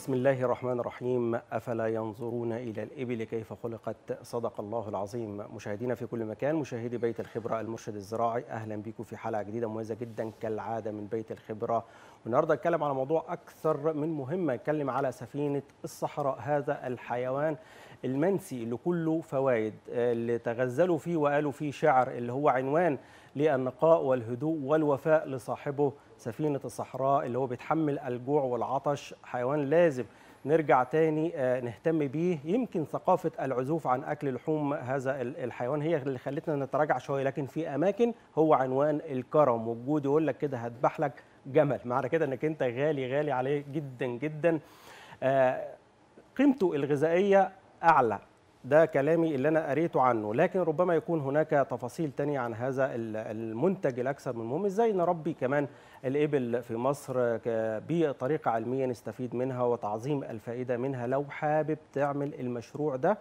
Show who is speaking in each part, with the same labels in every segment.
Speaker 1: بسم الله الرحمن الرحيم أفلا ينظرون إلى الإبل كيف خلقت صدق الله العظيم مشاهدينا في كل مكان مشاهدي بيت الخبرة المرشد الزراعي أهلا بكم في حلقة جديدة مميزة جدا كالعادة من بيت الخبرة والنهاردة أتكلم على موضوع أكثر من مهمة أتكلم على سفينة الصحراء هذا الحيوان المنسي اللي كله فوائد آه، اللي تغزلوا فيه وقالوا فيه شعر اللي هو عنوان للنقاء والهدوء والوفاء لصاحبه سفينة الصحراء اللي هو بيتحمل الجوع والعطش حيوان لازم نرجع تاني آه، نهتم بيه يمكن ثقافة العزوف عن أكل لحوم هذا الحيوان هي اللي خلتنا نتراجع شوية لكن في أماكن هو عنوان الكرم وجود يقول لك كده هتبح لك جمل معنى كده انك انت غالي غالي عليه جدا جدا آه، قيمته الغذائية أعلى ده كلامي اللي انا قريته عنه لكن ربما يكون هناك تفاصيل تانية عن هذا المنتج الاكثر من مهم ازاي نربي كمان الابل في مصر بطريقه علميه نستفيد منها وتعظيم الفائده منها لو حابب تعمل المشروع ده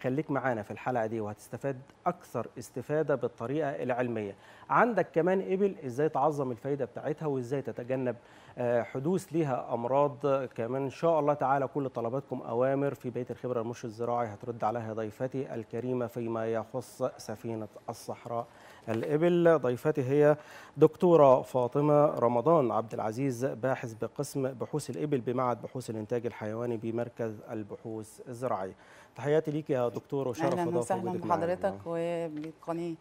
Speaker 1: خليك معانا في الحلقه دي وهتستفاد اكثر استفاده بالطريقه العلميه عندك كمان ابل ازاي تعظم الفايده بتاعتها وازاي تتجنب آه، حدوث ليها امراض كمان ان شاء الله تعالى كل طلباتكم اوامر في بيت الخبره المرشد الزراعي هترد عليها ضيفتي الكريمه فيما يخص سفينه الصحراء الإبل ضيفتي هي دكتورة فاطمة رمضان عبد العزيز باحث بقسم بحوث الإبل بمعهد بحوث الإنتاج الحيواني بمركز البحوث الزراعي تحياتي ليك يا دكتور وشرف اهلا وجودك بحضرتك
Speaker 2: وبالقناة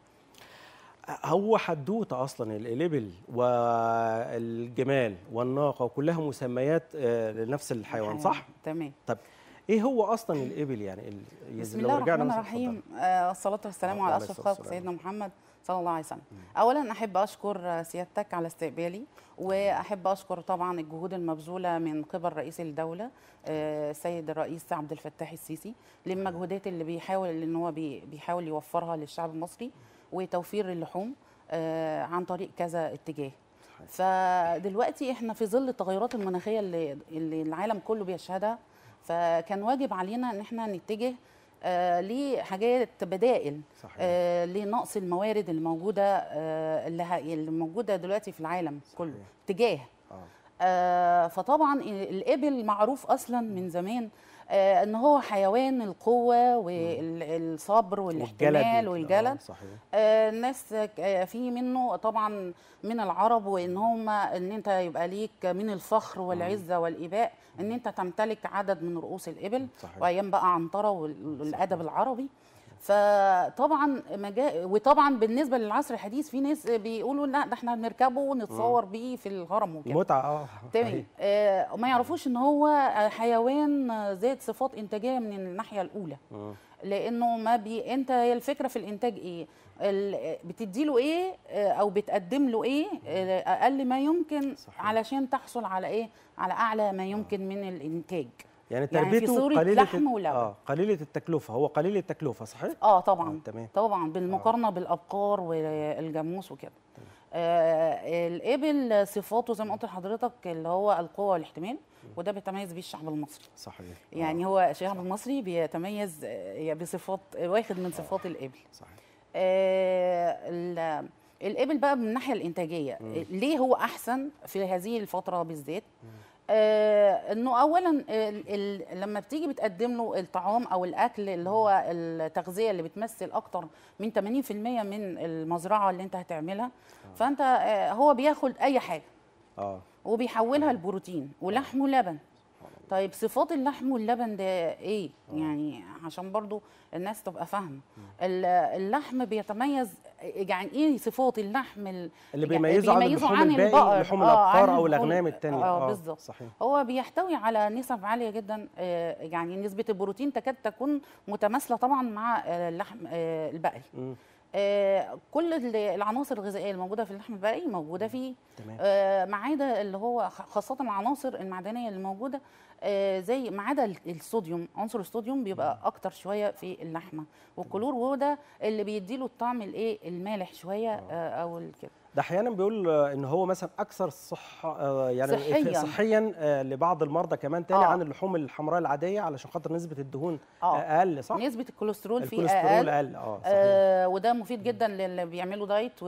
Speaker 1: هو حدوته اصلا الابل والجمال والناقه وكلها مسميات آه، لنفس الحيوان صح؟ تمام طب ايه هو اصلا الابل يعني بسم الله الرحمن
Speaker 2: الرحيم والصلاه الصلاه والسلام على اشرف خلق سيدنا محمد صلى الله عليه وسلم اولا احب اشكر سيادتك على استقبالي واحب اشكر طبعا الجهود المبذوله من قبل رئيس الدوله آه، السيد الرئيس عبد الفتاح السيسي للمجهودات اللي بيحاول ان هو بيحاول يوفرها للشعب المصري وتوفير اللحوم آه، عن طريق كذا اتجاه فدلوقتي احنا في ظل التغيرات المناخيه اللي اللي العالم كله بيشهدها فكان واجب علينا ان احنا نتجه آه لحاجات بدائل صحيح. آه لنقص الموارد الموجوده آه اللي, اللي موجوده دلوقتي في العالم صحيح. كله اتجاه آه. آه فطبعا الابل معروف اصلا من زمان آه، ان هو حيوان القوه والصبر والاحتمال والجلد آه، آه، الناس في منه طبعا من العرب وان هم ان انت يبقى ليك من الفخر والعزه والاباء ان انت تمتلك عدد من رؤوس الابل وايام بقى عنتره والادب العربي فطبعا مجا... وطبعا بالنسبه للعصر الحديث في ناس بيقولوا لا ده احنا بنركبه ونتصور بيه في الهرم وكده
Speaker 1: متعه اه تمام
Speaker 2: آه ما يعرفوش ان هو حيوان ذات صفات انتاجيه من الناحيه الاولى مم. لانه ما بي انت هي الفكره في الانتاج ايه بتدي له ايه آه، او بتقدم له ايه آه، اقل ما يمكن صحيح. علشان تحصل على ايه على اعلى ما يمكن من الانتاج
Speaker 1: يعني, يعني تربيته يعني قليله لحم ولبن اه قليله التكلفه هو قليل التكلفه صحيح اه طبعا آه تمام
Speaker 2: طبعا بالمقارنه آه. بالابقار والجاموس وكده آه الابل صفاته زي ما قلت لحضرتك اللي هو القوه والاحتمال وده بيتميز بيه الشعب المصري صحيح يعني آه. هو الشعب المصري بيتميز آه، بصفات واخد من صفات آه. الابل صحيح آه الابل بقى من الناحيه الانتاجيه مم. ليه هو احسن في هذه الفتره بالذات آه، انه اولا لما بتيجي بتقدم له الطعام او الاكل اللي هو التغذيه اللي بتمثل اكتر من 80% من المزرعه اللي انت هتعملها آه. فانت آه، هو بياخد اي حاجه اه وبيحولها لبروتين ولحم ولبن طيب صفات اللحم واللبن ده ايه آه. يعني عشان برضو الناس تبقى فاهمه اللحم بيتميز يعني ايه صفات اللحم اللي بيميزه, يعني بيميزه عن اللحوم الباقي لحوم آه، الابقار او الاغنام الثانيه اه, آه بالظبط هو بيحتوي على نسب عاليه جدا آه، يعني نسبه البروتين تكاد تكون متماثله طبعا مع اللحم البقري آه، كل العناصر الغذائيه الموجوده في اللحم البقري موجوده فيه آه، ما عدا اللي هو خاصه العناصر المعدنيه اللي موجوده آه، زي ما عدا الصوديوم عنصر الصوديوم بيبقى اكتر شويه في اللحمه والكلور وده اللي بيديله الطعم الايه المالح شويه او كده
Speaker 1: ده احيانا بيقول ان هو مثلا اكثر صحه آه، يعني صحيا, صحياً آه، لبعض المرضى كمان تاني آه. عن اللحوم الحمراء العاديه علشان خاطر نسبه الدهون آه. اقل صح نسبه الكوليسترول فيه الكوليسترول اقل, أقل. آه, صحيح.
Speaker 2: آه وده مفيد جدا للي بيعملوا دايت و...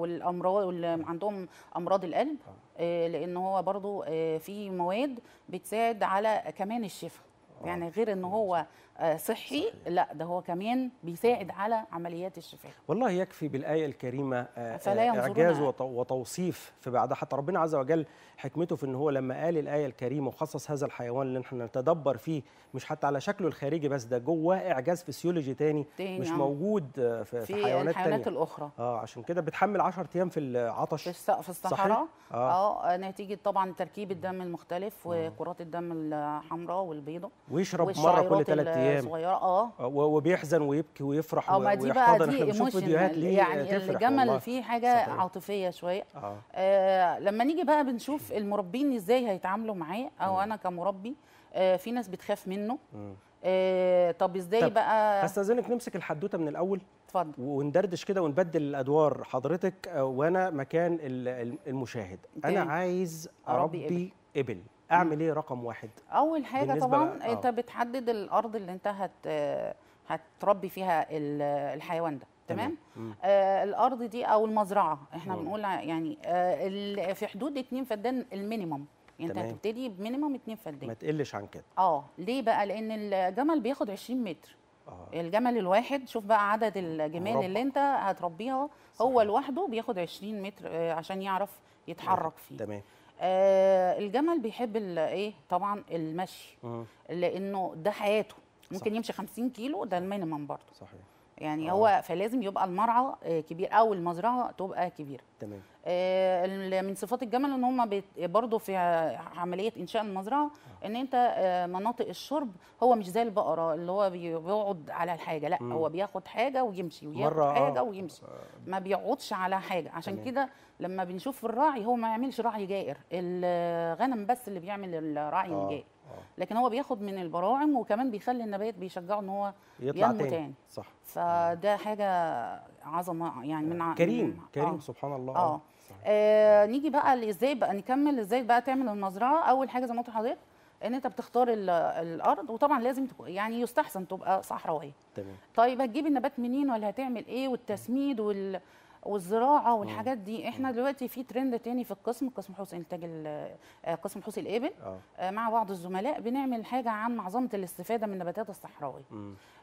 Speaker 2: والامراض واللي عندهم امراض القلب آه. آه لان هو برضو آه في مواد بتساعد على كمان الشفاء آه، يعني غير ان هو آه، صحي صحيح. لا ده هو كمان بيساعد على عمليات الشفاء
Speaker 1: والله يكفي بالايه الكريمه آه، فلا اعجاز وتوصيف في بعدها حتى ربنا عز وجل حكمته في ان هو لما قال الايه الكريمه وخصص هذا الحيوان اللي احنا نتدبر فيه مش حتى على شكله الخارجي بس ده جواه اعجاز فسيولوجي تاني, تاني مش موجود في, في, في حيوانات الحيوانات الاخرى اه عشان كده بتحمل 10 ايام في العطش في, في الصحراء اه,
Speaker 2: آه. نتيجه طبعا تركيب الدم المختلف وكرات الدم الحمراء والبيضاء
Speaker 1: ويشرب مره كل ثلاث ايام اه, آه، وبيحزن ويبكي ويفرح اه ما دي بقى دي ايموشن يعني الجمل فيه
Speaker 2: حاجه صحيح. عاطفيه شويه آه. آه لما نيجي بقى بنشوف المربين ازاي هيتعاملوا معاه او م. انا كمربي آه في ناس بتخاف منه آه طب ازاي طب بقى
Speaker 1: هستاذنك نمسك الحدوته من الاول اتفضل وندردش كده ونبدل الادوار حضرتك آه، وانا مكان المشاهد انا عايز اربي ابل, إبل. اعمل ايه رقم واحد
Speaker 2: اول حاجه طبعا آه. انت بتحدد الارض اللي انت هت هتربي فيها الحيوان ده تمام آه الارض دي او المزرعه احنا مم. بنقول يعني آه في حدود 2 فدان المينيمم يعني انت هتبتدي بمينيمم 2 فدان ما
Speaker 1: تقلش عن كده
Speaker 2: اه ليه بقى لان الجمل بياخد 20 متر آه. الجمل الواحد شوف بقى عدد الجمال مربع. اللي انت هتربيها هو لوحده بياخد 20 متر آه، عشان يعرف يتحرك آه. فيه تمام آه الجمل بيحب ايه طبعا المشي مم. آه. لانه ده حياته ممكن صح. يمشي 50 كيلو ده المينيمم برضه صحيح يعني آه. هو فلازم يبقى المرعى آه، كبير او المزرعه تبقى كبيره تمام آه من صفات الجمل ان هم برضه في عمليه انشاء المزرعه آه. ان انت آه مناطق الشرب هو مش زي البقره اللي هو بيقعد على الحاجه لا م. هو بياخد حاجه ويمشي وياخد آه. حاجه ويمشي ما بيقعدش على حاجه عشان كده لما بنشوف الراعي هو ما يعملش راعي جائر الغنم بس اللي بيعمل الراعي آه. الجائر آه. لكن هو بياخد من البراعم وكمان بيخلي النبات بيشجعه ان هو يطلع ينمو تاني. تاني صح فده حاجه عظمه يعني من كريم من كريم آه.
Speaker 1: سبحان الله اه,
Speaker 2: آه نيجي بقى ازاي بقى نكمل ازاي بقى تعمل المزرعه اول حاجه زي ما قلت لحضرتك ان انت بتختار الارض وطبعا لازم يعني يستحسن تبقى صحراويه تمام طيب هتجيب النبات منين ولا هتعمل ايه والتسميد وال والزراعه والحاجات آه. دي آه. احنا دلوقتي في ترند تاني في القسم قسم حوسي انتاج آه، قسم حوسي الابل مع بعض الزملاء بنعمل حاجه عن عظمه الاستفاده من النباتات الصحراويه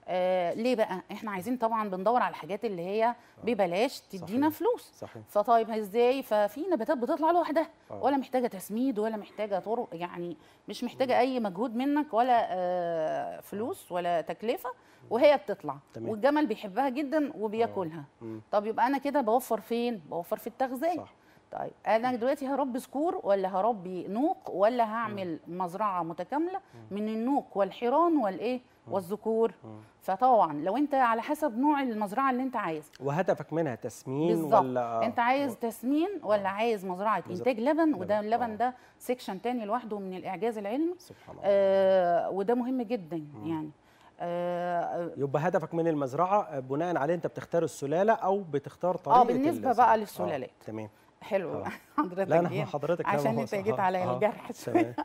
Speaker 2: آه ليه بقى احنا عايزين طبعا بندور على الحاجات اللي هي آه، ببلاش تدينا صحيح. فلوس صحيح. فطيب ازاي ففي نباتات بتطلع لوحدها آه. ولا محتاجه تسميد ولا محتاجه طرق يعني مش محتاجه اي مجهود منك ولا آه فلوس آه. ولا تكلفه وهي بتطلع تمام. والجمل بيحبها جدا وبياكلها طب يبقى انا كده بوفر فين بوفر في التغذيه صح. طيب انا دلوقتي هربي ذكور ولا هربي نوق ولا هعمل مزرعه متكامله من النوق والحيران والايه والذكور فطبعا لو انت على حسب نوع المزرعه اللي انت عايز
Speaker 1: وهدفك منها تسمين بالزبط. ولا انت
Speaker 2: عايز تسمين ولا آه. عايز مزرعه بالزبط. انتاج لبن وده اللبن آه. ده سيكشن تاني لوحده من الاعجاز العلمي سبحان آه، الله آه وده مهم جدا مم. يعني
Speaker 1: يبقى هدفك من المزرعه بناء عليه انت بتختار السلاله او بتختار طريقه اه بالنسبه بقى للسلالات آه. تمام
Speaker 2: حلو آه. حضرتك لا انا حضرتك عشان انت جيت آه. على الجرح آه. شويه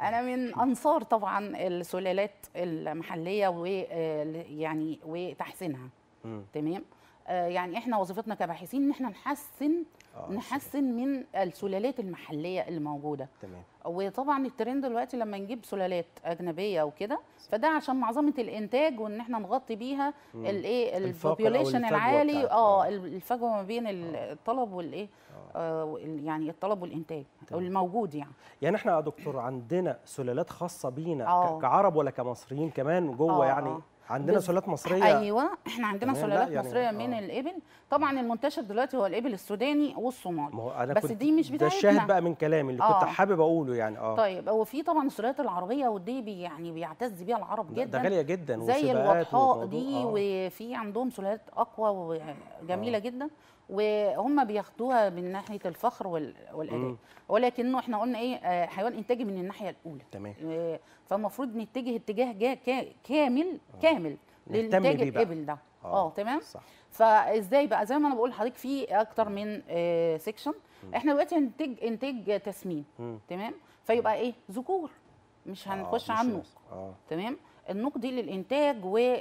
Speaker 2: انا من انصار طبعا السلالات المحليه ويعني وتحسينها تمام آه، يعني احنا وظيفتنا كباحثين ان احنا نحسن آه نحسن من السلالات المحليه اللي موجوده تمام وطبعا الترند دلوقتي لما نجيب سلالات اجنبيه وكده فده عشان معظمه الانتاج وان احنا نغطي بيها الايه البوبيوليشن العالي اه, آه. الفجوه ما بين آه. الطلب والايه آه, آه، يعني الطلب
Speaker 1: والانتاج او الموجود يعني يعني احنا يا دكتور عندنا سلالات خاصه بينا كعرب ولا كمصريين كمان جوه يعني عندنا سلالات مصريه ايوه
Speaker 2: احنا عندنا سلالات يعني مصريه من آه. الابل طبعا المنتشر دلوقتي هو الابل السوداني والصومالي بس دي مش بتاعتنا ده الشاهد بقى
Speaker 1: من كلامي اللي آه. كنت حابب اقوله يعني اه طيب
Speaker 2: هو في طبعا السلالات العربيه ودي بي يعني بيعتز بيها العرب جدا ده غاليه جدا زي الوضحاء دي آه. وفي عندهم سلالات اقوى وجميله آه. جدا وهم بياخدوها من ناحيه الفخر والاداء ولكنه احنا قلنا ايه آه، حيوان انتاجي من الناحيه الاولى تمام آه، فالمفروض نتجه اتجاه كامل آه. كامل للانتاج الابل ده اه تمام صح. فازاي بقى زي ما انا بقول لحضرتك في اكتر من آه سيكشن احنا دلوقتي هننتج انتاج تسمين تمام فيبقى ايه ذكور مش هنخش عنه آه. تمام النقدي للانتاج وتربيه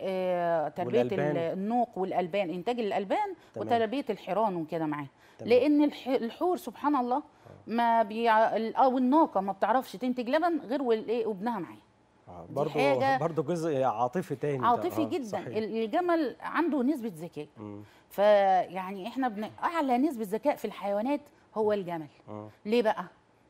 Speaker 2: آه، النوق والالبان انتاج الالبان تمام. وتربيه الحيران وكده معاه لان الحور سبحان الله آه. ما بيع او الناقه ما بتعرفش تنتج لبن غير والايه وابنها معاه
Speaker 1: آه، برضه برضه جزء عاطفي تاني عاطفي آه جدا صحيح.
Speaker 2: الجمل عنده نسبه ذكاء فيعني احنا بن... اعلى نسبه ذكاء في الحيوانات هو الجمل آه. ليه بقى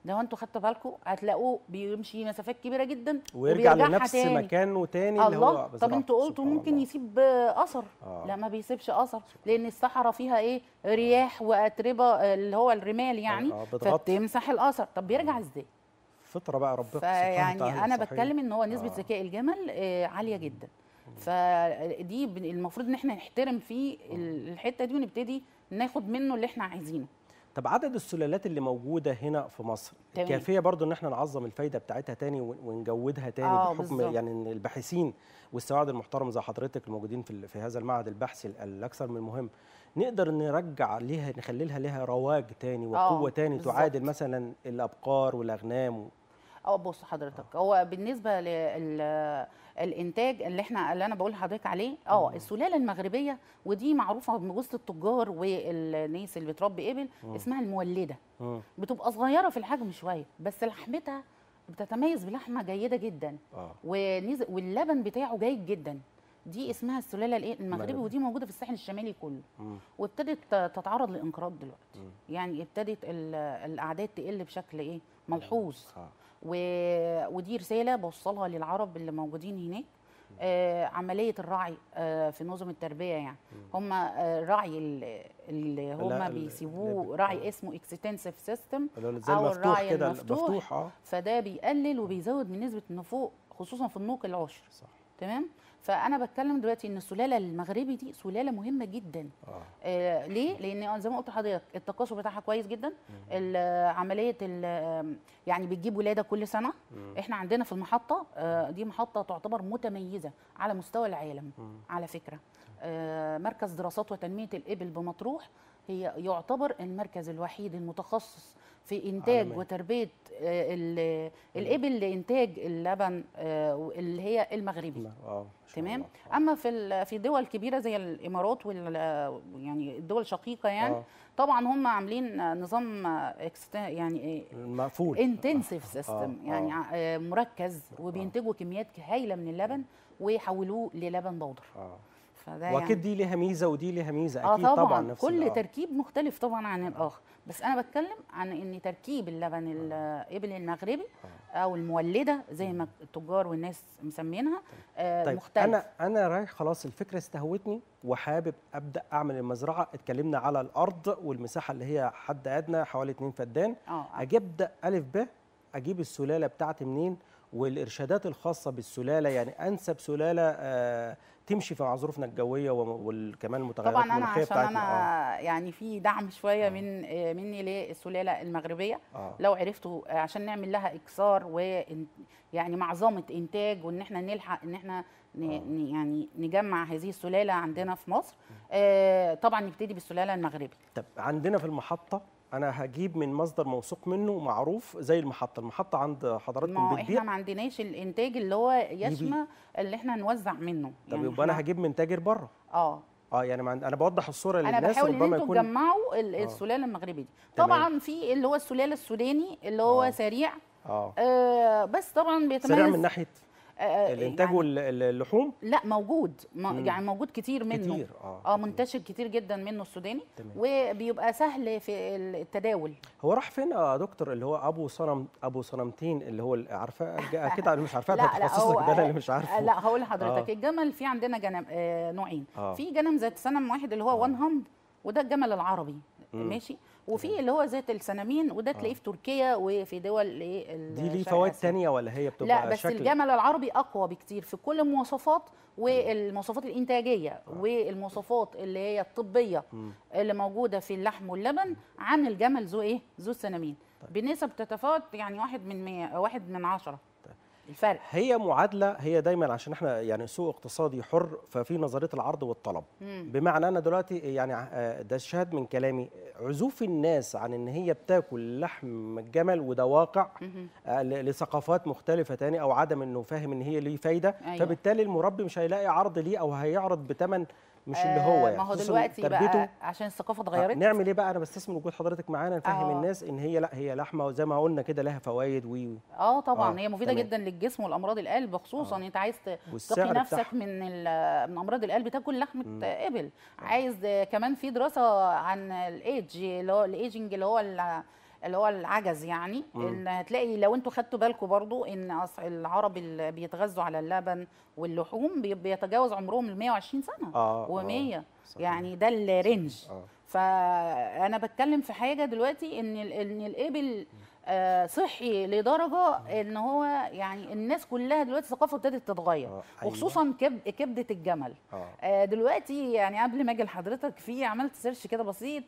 Speaker 2: لو انتوا خدتوا بالكم هتلاقوه بيمشي مسافات كبيره جدا ويرجع لنفس تاني.
Speaker 1: مكانه تاني اللي هو طب انتوا
Speaker 2: قلتوا ممكن يسيب اثر آه. لا ما بيسيبش اثر لان الصحراء فيها ايه رياح واتربه اللي هو الرمال يعني آه, آه،
Speaker 1: فبتمسح
Speaker 2: الاثر طب بيرجع ازاي
Speaker 1: فطره بقى ربنا يعني انا بتكلم ان هو نسبه آه.
Speaker 2: ذكاء الجمل آه عاليه جدا فدي المفروض ان احنا نحترم فيه آه. الحته دي ونبتدي ناخد منه اللي احنا عايزينه
Speaker 1: طب عدد السلالات اللي موجوده هنا في مصر تمام. كافيه برضو ان احنا نعظم الفايده بتاعتها تاني ونجودها تاني آه بحكم بالزبط. يعني ان الباحثين والسواعد المحترم زي حضرتك الموجودين في, في هذا المعهد البحثي الاكثر من مهم نقدر نرجع ليها نخلي لها ليها رواج تاني وقوه آه تاني بالزبط. تعادل مثلا الابقار والاغنام
Speaker 2: او بص حضرتك هو بالنسبه للانتاج اللي احنا اللي انا بقول لحضرتك عليه اه السلاله المغربيه ودي معروفه من وسط التجار والناس اللي بتربي ابل اسمها المولده بتبقى صغيره في الحجم شويه بس لحمتها بتتميز بلحمه جيده جدا آه. ونز... واللبن بتاعه جيد جدا دي اسمها السلاله الايه المغربي ودي موجوده في الساحل الشمالي كله وابتدت تتعرض لانقراض دلوقتي مم. يعني ابتدت الاعداد تقل بشكل ايه ملحوظ آه. و... ودي رساله بوصلها للعرب اللي موجودين هناك آه عمليه الرعي آه في نظم التربيه يعني هم آه الرعي اللي هم بيسيبوه رعي اسمه اكستنسيف سيستم او الرعي المفتوح, المفتوح آه. فده بيقلل وبيزود من نسبه النفوق خصوصا في النوق العشر صح. تمام فانا بتكلم دلوقتي ان السلاله المغربي دي سلاله مهمه جدا آه. آه ليه لان آه، زي ما قلت لحضرتك التكاثر بتاعها كويس جدا آه، عمليه آه، يعني بتجيب ولاده كل سنه مم. احنا عندنا في المحطه آه دي محطه تعتبر متميزه على مستوى العالم مم. على فكره آه مركز دراسات وتنميه الابل بمطروح هي يعتبر المركز الوحيد المتخصص في انتاج عالمين. وتربيه آه، الابل لانتاج اللبن آه، اللي هي المغربي آه، تمام اما في في دول كبيره زي الامارات وال يعني الدول الشقيقه يعني أوه. طبعا هم عاملين نظام يعني
Speaker 1: مقفول
Speaker 2: انتنسيف سيستم يعني أوه. مركز وبينتجوا كميات هائله من اللبن ويحولوه للبن بودر فده واكيد يعني دي
Speaker 1: ليها ميزه ودي ليها ميزه اكيد طبعا, طبعا نفس كل
Speaker 2: تركيب مختلف طبعا عن الاخر بس انا بتكلم عن ان تركيب اللبن الابل المغربي آه. او المولده زي ما التجار والناس مسمينها طيب. آه، طيب، مختلف انا
Speaker 1: انا رايح خلاص الفكره استهوتني وحابب ابدا اعمل المزرعه اتكلمنا على الارض والمساحه اللي هي حد ادنى حوالي 2 فدان آه، اجي ابدا الف ب اجيب السلاله بتاعتي منين والارشادات الخاصه بالسلاله يعني انسب سلاله آه تمشي مع ظروفنا الجويه وكمان المتغيرات طبعا انا عشان انا
Speaker 2: آه. يعني في دعم شويه آه. من آه، مني للسلاله المغربيه آه. لو عرفتوا آه، عشان نعمل لها اكسار و يعني معظمه انتاج وان احنا نلحق ان احنا آه. يعني نجمع هذه السلاله عندنا في مصر آه طبعا نبتدي بالسلاله المغربي
Speaker 1: طب عندنا في المحطه انا هجيب من مصدر موثوق منه معروف زي المحطه المحطه عند حضراتكم بتبيع احنا ما
Speaker 2: عندناش الانتاج اللي هو يشمى اللي احنا نوزع منه طب يعني يبقى انا
Speaker 1: هجيب من تاجر بره اه اه يعني ما انا بوضح الصوره للناس انا بحاول ان انتوا تجمعوا
Speaker 2: آه. السلاله المغربي دي طبعا في اللي هو السلاله السوداني اللي هو آه. سريع آه. آه بس طبعا بيتميز سريع من ناحيه آه، آه، الانتاج
Speaker 1: يعني اللحوم
Speaker 2: لا موجود م. يعني موجود كتير منه كتير اه, آه منتشر كتير جدا منه السوداني تمام. وبيبقى سهل في التداول
Speaker 1: هو راح فين يا دكتور اللي هو ابو صنم ابو صنمتين اللي هو عارفاه اكيد انا مش عارفاه تخصصك ده اللي مش عارفه لا هقول لحضرتك آه.
Speaker 2: الجمل في عندنا جنم آه نوعين آه. في جنم ذات سنم واحد اللي هو آه. وان هامب وده الجمل العربي مم. ماشي وفي اللي هو زيت السنامين وده تلاقيه آه. في تركيا وفي دول ايه دي ليه فوائد
Speaker 1: ثانيه ولا هي بتبقى لا بس شكل... الجمل
Speaker 2: العربي اقوى بكتير في كل المواصفات والمواصفات الانتاجيه آه. والمواصفات اللي هي الطبيه اللي موجوده في اللحم واللبن عن الجمل ذو ايه ذو السنامين طيب. بنسب تتفاوت يعني واحد من 100 واحد من 10 الفرق
Speaker 1: هي معادله هي دايما عشان احنا يعني سوق اقتصادي حر ففي نظريه العرض والطلب مم. بمعنى انا دلوقتي يعني آه، ده الشاهد من كلامي عزوف الناس عن ان هي بتاكل لحم الجمل وده واقع آه، لثقافات مختلفه تاني او عدم انه فاهم ان هي ليه فايده أيوة. فبالتالي المربي مش هيلاقي عرض ليه او هيعرض بثمن مش اللي هو يعني آه، ما هو دلوقتي بقى
Speaker 2: عشان الثقافه آه، اتغيرت
Speaker 1: نعمل ايه بقى انا بستثمر وجود حضرتك معانا نفهم آه. الناس ان هي لا هي لحمه وزي ما قلنا كده لها فوائد و
Speaker 2: اه طبعا آه. هي مفيده تمام. جدا للجسم والامراض القلب خصوصا آه. انت عايز تقي نفسك من من امراض القلب تاكل لحمه قبل آه. عايز كمان في دراسه عن الايدج اللي هو الايدجنج اللي هو اللي هو العجز يعني ان هتلاقي لو انتوا خدتوا بالكم برضو ان العرب اللي بيتغذوا على اللبن واللحوم بيتجاوز عمرهم ال 120 سنه آه و100 آه يعني ده الرينج آه. فانا بتكلم في حاجه دلوقتي ان ان الابل آه، صحي لدرجه ان هو يعني الناس كلها دلوقتي ثقافه ابتدت تتغير آه، أيوة. وخصوصا كبده الجمل آه. آه. دلوقتي يعني قبل ما اجي لحضرتك في عملت سيرش كده بسيط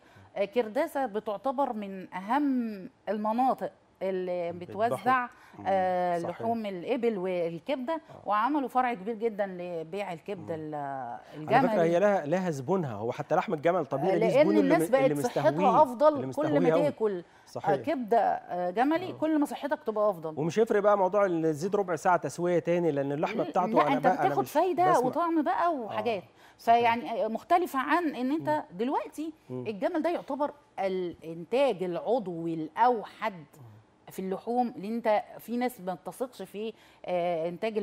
Speaker 2: كرداسه بتعتبر من اهم المناطق اللي بتوزع آه لحوم الابل والكبده آه. وعملوا فرع كبير جدا لبيع الكبده الجمل على فكرة هي
Speaker 1: لها لها زبونها هو حتى لحم الجمل طبيعي ليه زبون لان الناس بقت صحتها افضل كل ما تاكل
Speaker 2: آه، صحيح. كبده آه، جملي آه. كل ما صحتك تبقى افضل ومش
Speaker 1: هيفرق بقى موضوع ان تزيد ربع ساعه تسويه تاني لان اللحمه بتاعته لا انا انت بقى بتاخد فايده وطعم
Speaker 2: بقى وحاجات فيعني مختلفه عن ان انت دلوقتي الجمل ده يعتبر الانتاج العضوي الاوحد في اللحوم اللي انت في ناس ما بتثقش في آه، انتاج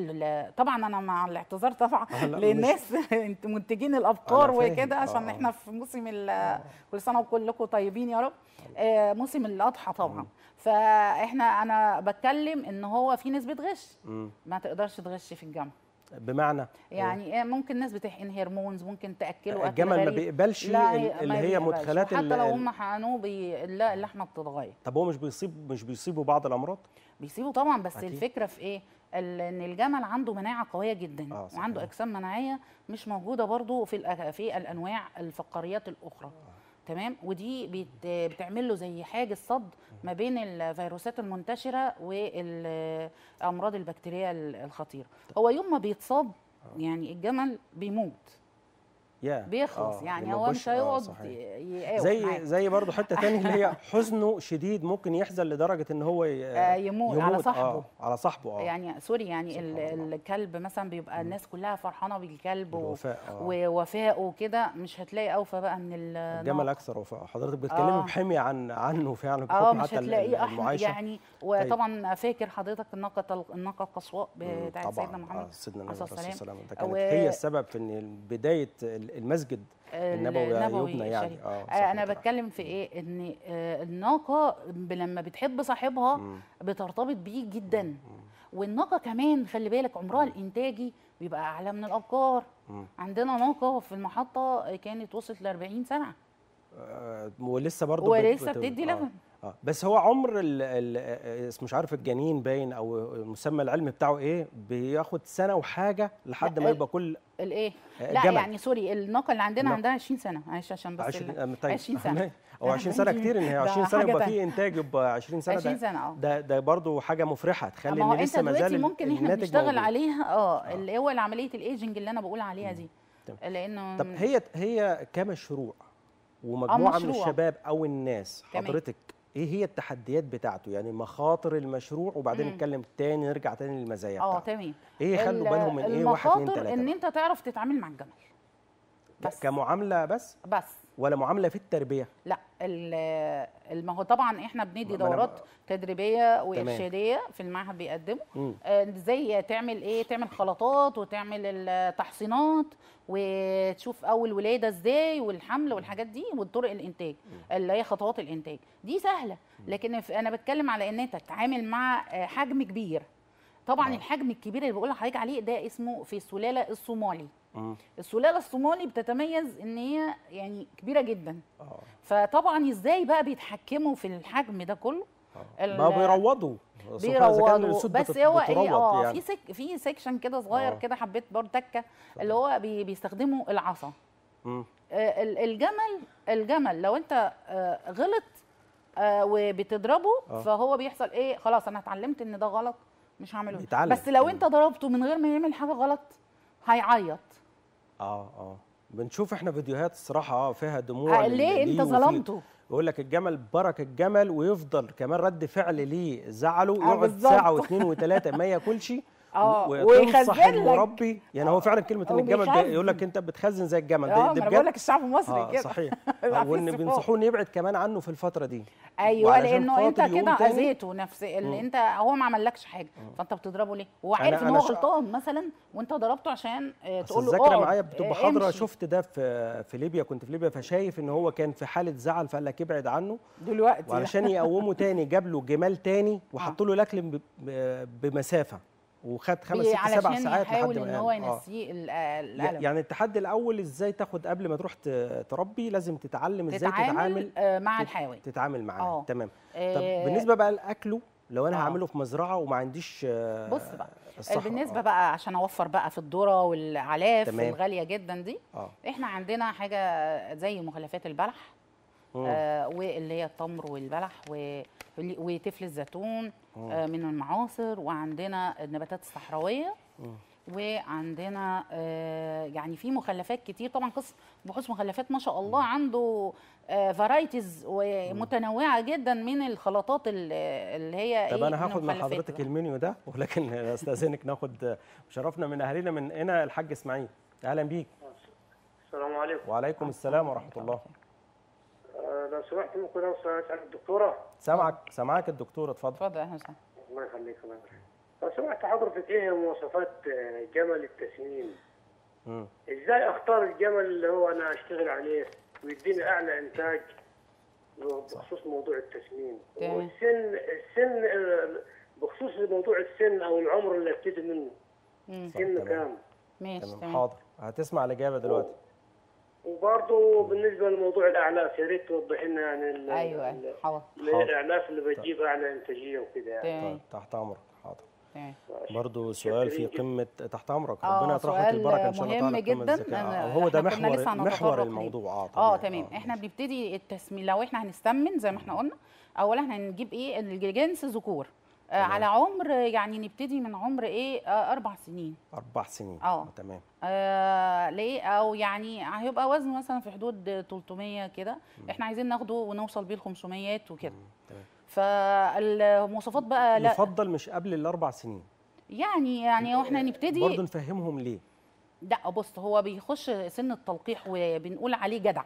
Speaker 2: طبعا انا مع الاعتذار طبعا للناس منتجين الابقار وكده عشان آه. احنا في موسم آه. كل سنه وكلكم طيبين يا رب طيب. موسم الاضحى طبعا فاحنا انا بتكلم ان هو في ناس بتغش ما تقدرش تغش في الجمل
Speaker 1: بمعنى يعني
Speaker 2: إيه؟ ممكن ناس بتحقن هرمونز ممكن تاكله الجمل ما بيقبلش لا اللي ما هي بيقبلش. مدخلات حتى لو هم حقنوه بي... لا اللحمه بتتغير
Speaker 1: طب هو مش بيصيب مش بيصيبوا بعض الامراض
Speaker 2: بيصيبوا طبعا بس أكيد. الفكره في ايه ان الجمل عنده مناعه قويه جدا آه وعنده اجسام مناعيه مش موجوده برضو في في الانواع الفقاريات الاخرى آه. تمام ودي بتعمل له زي حاجز صد ما بين الفيروسات المنتشره والامراض البكتيريه الخطيره هو يوم ما بيتصاب يعني الجمل بيموت
Speaker 1: yeah. بيخلص آه. يعني هو مش هيقعد
Speaker 2: آه، يقاوم زي
Speaker 1: زي برضه حته ثانيه اللي هي حزنه شديد ممكن يحزن لدرجه ان هو يموت, آه، يموت على آه، صاحبه آه. على صاحبه اه
Speaker 2: يعني سوري يعني الكلب مثلا بيبقى الناس كلها فرحانه بالكلب ووفاءه آه. وكده مش هتلاقي اوفى بقى من الجمل
Speaker 1: اكثر وفاء حضرتك بتتكلمي آه. بحميه عن عنه فعلا اه مش هتلاقيه احلى يعني
Speaker 2: طيب. وطبعا فاكر حضرتك الناقه الناقه القصواء بتاعت سيدنا محمد عليه الصلاه والسلام هي
Speaker 1: السبب في ان بدايه المسجد النبوي يبنى يعني آه،, آه
Speaker 2: انا بتكلم في ايه ان آه، الناقه لما بتحب صاحبها بترتبط بيه جدا والناقه كمان خلي بالك عمرها الانتاجي بيبقى اعلى من الابقار عندنا ناقه في المحطه كانت وصلت ل 40 سنه
Speaker 1: آه، ولسه برضه ولسه بتدي آه، لبن اه بس هو عمر الـ آه، مش عارف الجنين باين او المسمى العلمي بتاعه ايه بياخد سنه وحاجه لحد ما يبقى كل
Speaker 2: الايه لا يعني سوري الناقه اللي عندنا لا. عندها 20 سنه معلش عشان بس 20 طيب. 20 سنه او 20 سنه كتير ان هي 20 سنه يبقى في
Speaker 1: انتاج يبقى 20 سنه 20 سنه ده ده برضه حاجه مفرحه تخلي ان لسه ما زال ممكن احنا نشتغل
Speaker 2: عليها اه اللي هو عمليه الايجنج اللي انا بقول عليها دي لانه طب
Speaker 1: هي هي كمشروع ومجموعه من الشباب او الناس تمام. حضرتك ايه هي التحديات بتاعته يعني مخاطر المشروع وبعدين نتكلم تاني نرجع تاني للمزايا اه تمام ايه خلوا بالهم من ايه واحد اتنين تلاته المخاطر ان
Speaker 2: انت تعرف تتعامل مع الجمل
Speaker 1: بس كمعامله بس بس ولا معامله في التربيه
Speaker 2: لا ما هو طبعا احنا بندي دورات تدريبيه وارشاديه في المعهد بيقدموا آه، ازاي آه تعمل ايه تعمل خلطات وتعمل التحصينات وتشوف اول ولاده ازاي والحمل والحاجات دي والطرق الانتاج اللي هي خطوات الانتاج دي سهله لكن انا بتكلم على ان انت تتعامل مع آه، حجم كبير طبعا آه. الحجم الكبير اللي بقول لحضرتك عليه ده اسمه في السلاله الصومالي آه. السلاله الصومالي بتتميز ان هي يعني كبيره جدا آه. فطبعا ازاي بقى بيتحكموا في الحجم ده كله ما آه. بيروضوا
Speaker 1: بيروضوا بس هو ايه اه يعني. في
Speaker 2: سك في سيكشن كده صغير آه. كده حبيت برضه تكه اللي هو بي بيستخدموا العصا آه, آه، الجمل الجمل لو انت آه غلط آه وبتضربه آه. فهو بيحصل ايه خلاص انا اتعلمت ان ده غلط مش هعمله بس لو انت ضربته من غير ما يعمل حاجه غلط هيعيط
Speaker 1: اه اه بنشوف احنا فيديوهات الصراحه آه، فيها دموع آه، ليه انت ظلمته يقول لك الجمل برك الجمل ويفضل كمان رد فعل ليه زعله يقعد آه، ساعه واثنين وثلاثه ما ياكلش
Speaker 2: اه ويخزن لك مربي
Speaker 1: يعني هو فعلا كلمه ان الجمل يقول لك انت بتخزن زي الجمل ده, آه، ده بقول لك الشعب المصري آه كده صحيح آه، وان بينصحوه يبعد كمان عنه في الفتره دي
Speaker 2: ايوه لانه انت كده اذيته نفسي اللي انت هو ما عملكش حاجه فانت بتضربه ليه؟ هو عارف ان هو غلطان مثلا وانت ضربته عشان آه، تقول له الذاكره معايا بتبقى حاضره
Speaker 1: شفت ده في في ليبيا كنت في ليبيا فشايف ان هو كان في حاله زعل فقال لك ابعد عنه دلوقتي وعلشان يقومه تاني جاب له جمال تاني وحط له الاكل بمسافه وخد خمس ست سبع ساعات لحد ما ان هو آه. ينسيه
Speaker 2: آه. الالم يعني
Speaker 1: التحدي الاول ازاي تاخد قبل ما تروح تربي لازم تتعلم ازاي تتعامل تتعامل
Speaker 2: آه، مع الحيوان
Speaker 1: تتعامل معاه آه. تمام
Speaker 2: طب بالنسبه
Speaker 1: بقى لاكله لو انا هعمله في مزرعه وما عنديش بص بقى
Speaker 2: بالنسبه آه. بقى عشان اوفر بقى في الذره والعلاف تمام. الغاليه جدا دي آه. احنا عندنا حاجه زي مخلفات البلح آه واللي هي التمر والبلح و... وتفل الزيتون آه من المعاصر وعندنا النباتات الصحراويه وعندنا آه يعني في مخلفات كتير طبعا قص بحوث مخلفات ما شاء الله عنده آه فرايتيز متنوعه جدا من الخلطات اللي هي طب إيه انا هاخد من, من حضرتك
Speaker 1: المنيو ده ولكن استاذنك ناخد آه، شرفنا من اهالينا من هنا الحاج اسماعيل اهلا بيك السلام عليكم وعليكم السلام ورحمه الله لو سمحت ممكن اوصل اسال الدكتوره سامعك سامعك الدكتوره اتفضل اتفضل يا وسهلا الله يخليك الله يخليك لو سمحت حضرتك ايه مواصفات آه، جمل التسمين؟ امم ازاي اختار الجمل اللي هو انا اشتغل عليه ويديني اعلى انتاج بخصوص موضوع التسمين
Speaker 3: والسن
Speaker 1: السن بخصوص موضوع السن او العمر اللي ابتدي منه سن كام ماشي تمام حاضر هتسمع الاجابه دلوقتي وبرضه بالنسبه لموضوع الاعلاف يا ريت توضح لنا يعني ايوه, أيوة، حاضر الاعلاف اللي طيب. بتجيب اعلى انتاجيه وكده يعني طيب، تحت امرك حاضر برضه سؤال في قمه تحت امرك آه، ربنا يطرح لك البركه ان شاء الله مهم جدا هو ده محور محور الموضوع اه, آه،
Speaker 2: تمام آه، احنا بنبتدي التسمين لو احنا هنستمن زي ما احنا قلنا اولا هنجيب ايه الجنس ذكور آه، تمام. على عمر يعني نبتدي من عمر ايه آه، اربع سنين
Speaker 1: اربع سنين آه. اه تمام
Speaker 2: آه ليه او يعني هيبقى وزنه مثلا في حدود 300 كده احنا عايزين ناخده ونوصل بيه ل 500 وكده تمام فالمواصفات بقى لا يفضل
Speaker 1: مش قبل الاربع سنين
Speaker 2: يعني يعني واحنا نبتدي برضه
Speaker 1: نفهمهم ليه
Speaker 2: لا بص هو بيخش سن التلقيح وبنقول عليه جدع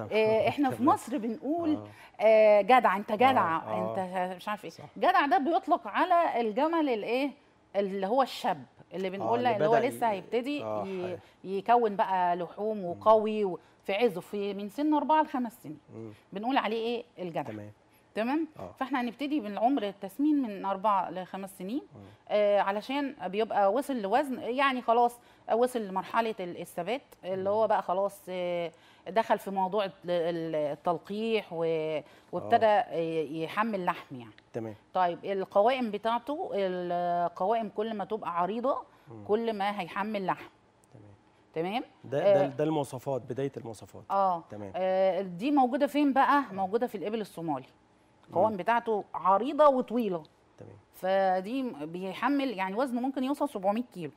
Speaker 1: آه، احنا في مصر
Speaker 2: بنقول آه, آه، جدع انت آه، جدع آه. انت مش عارف ايه جدع ده بيطلق على الجمل الايه اللي هو الشاب اللي بنقول آه اللي هو لسه هيبتدي آه يكون بقى لحوم وقوي في عزه في من سن اربعه لخمس سنين بنقول عليه ايه الجدع تمام تمام آه. فاحنا هنبتدي من العمر التسمين من اربع لخمس سنين آه. آه علشان بيبقى وصل لوزن يعني خلاص وصل لمرحله الثبات اللي هو بقى خلاص آه، دخل في موضوع التلقيح وابتدى آه. يحمل لحم يعني تمام طيب القوائم بتاعته القوائم كل ما تبقى عريضه كل ما هيحمل لحم تمام ده ده, ده
Speaker 1: المواصفات بدايه المواصفات اه تمام
Speaker 2: آه دي موجوده فين بقى موجوده في الابل الصومالي القوام بتاعته عريضه وطويله تمام فدي بيحمل يعني وزنه ممكن يوصل 700 كيلو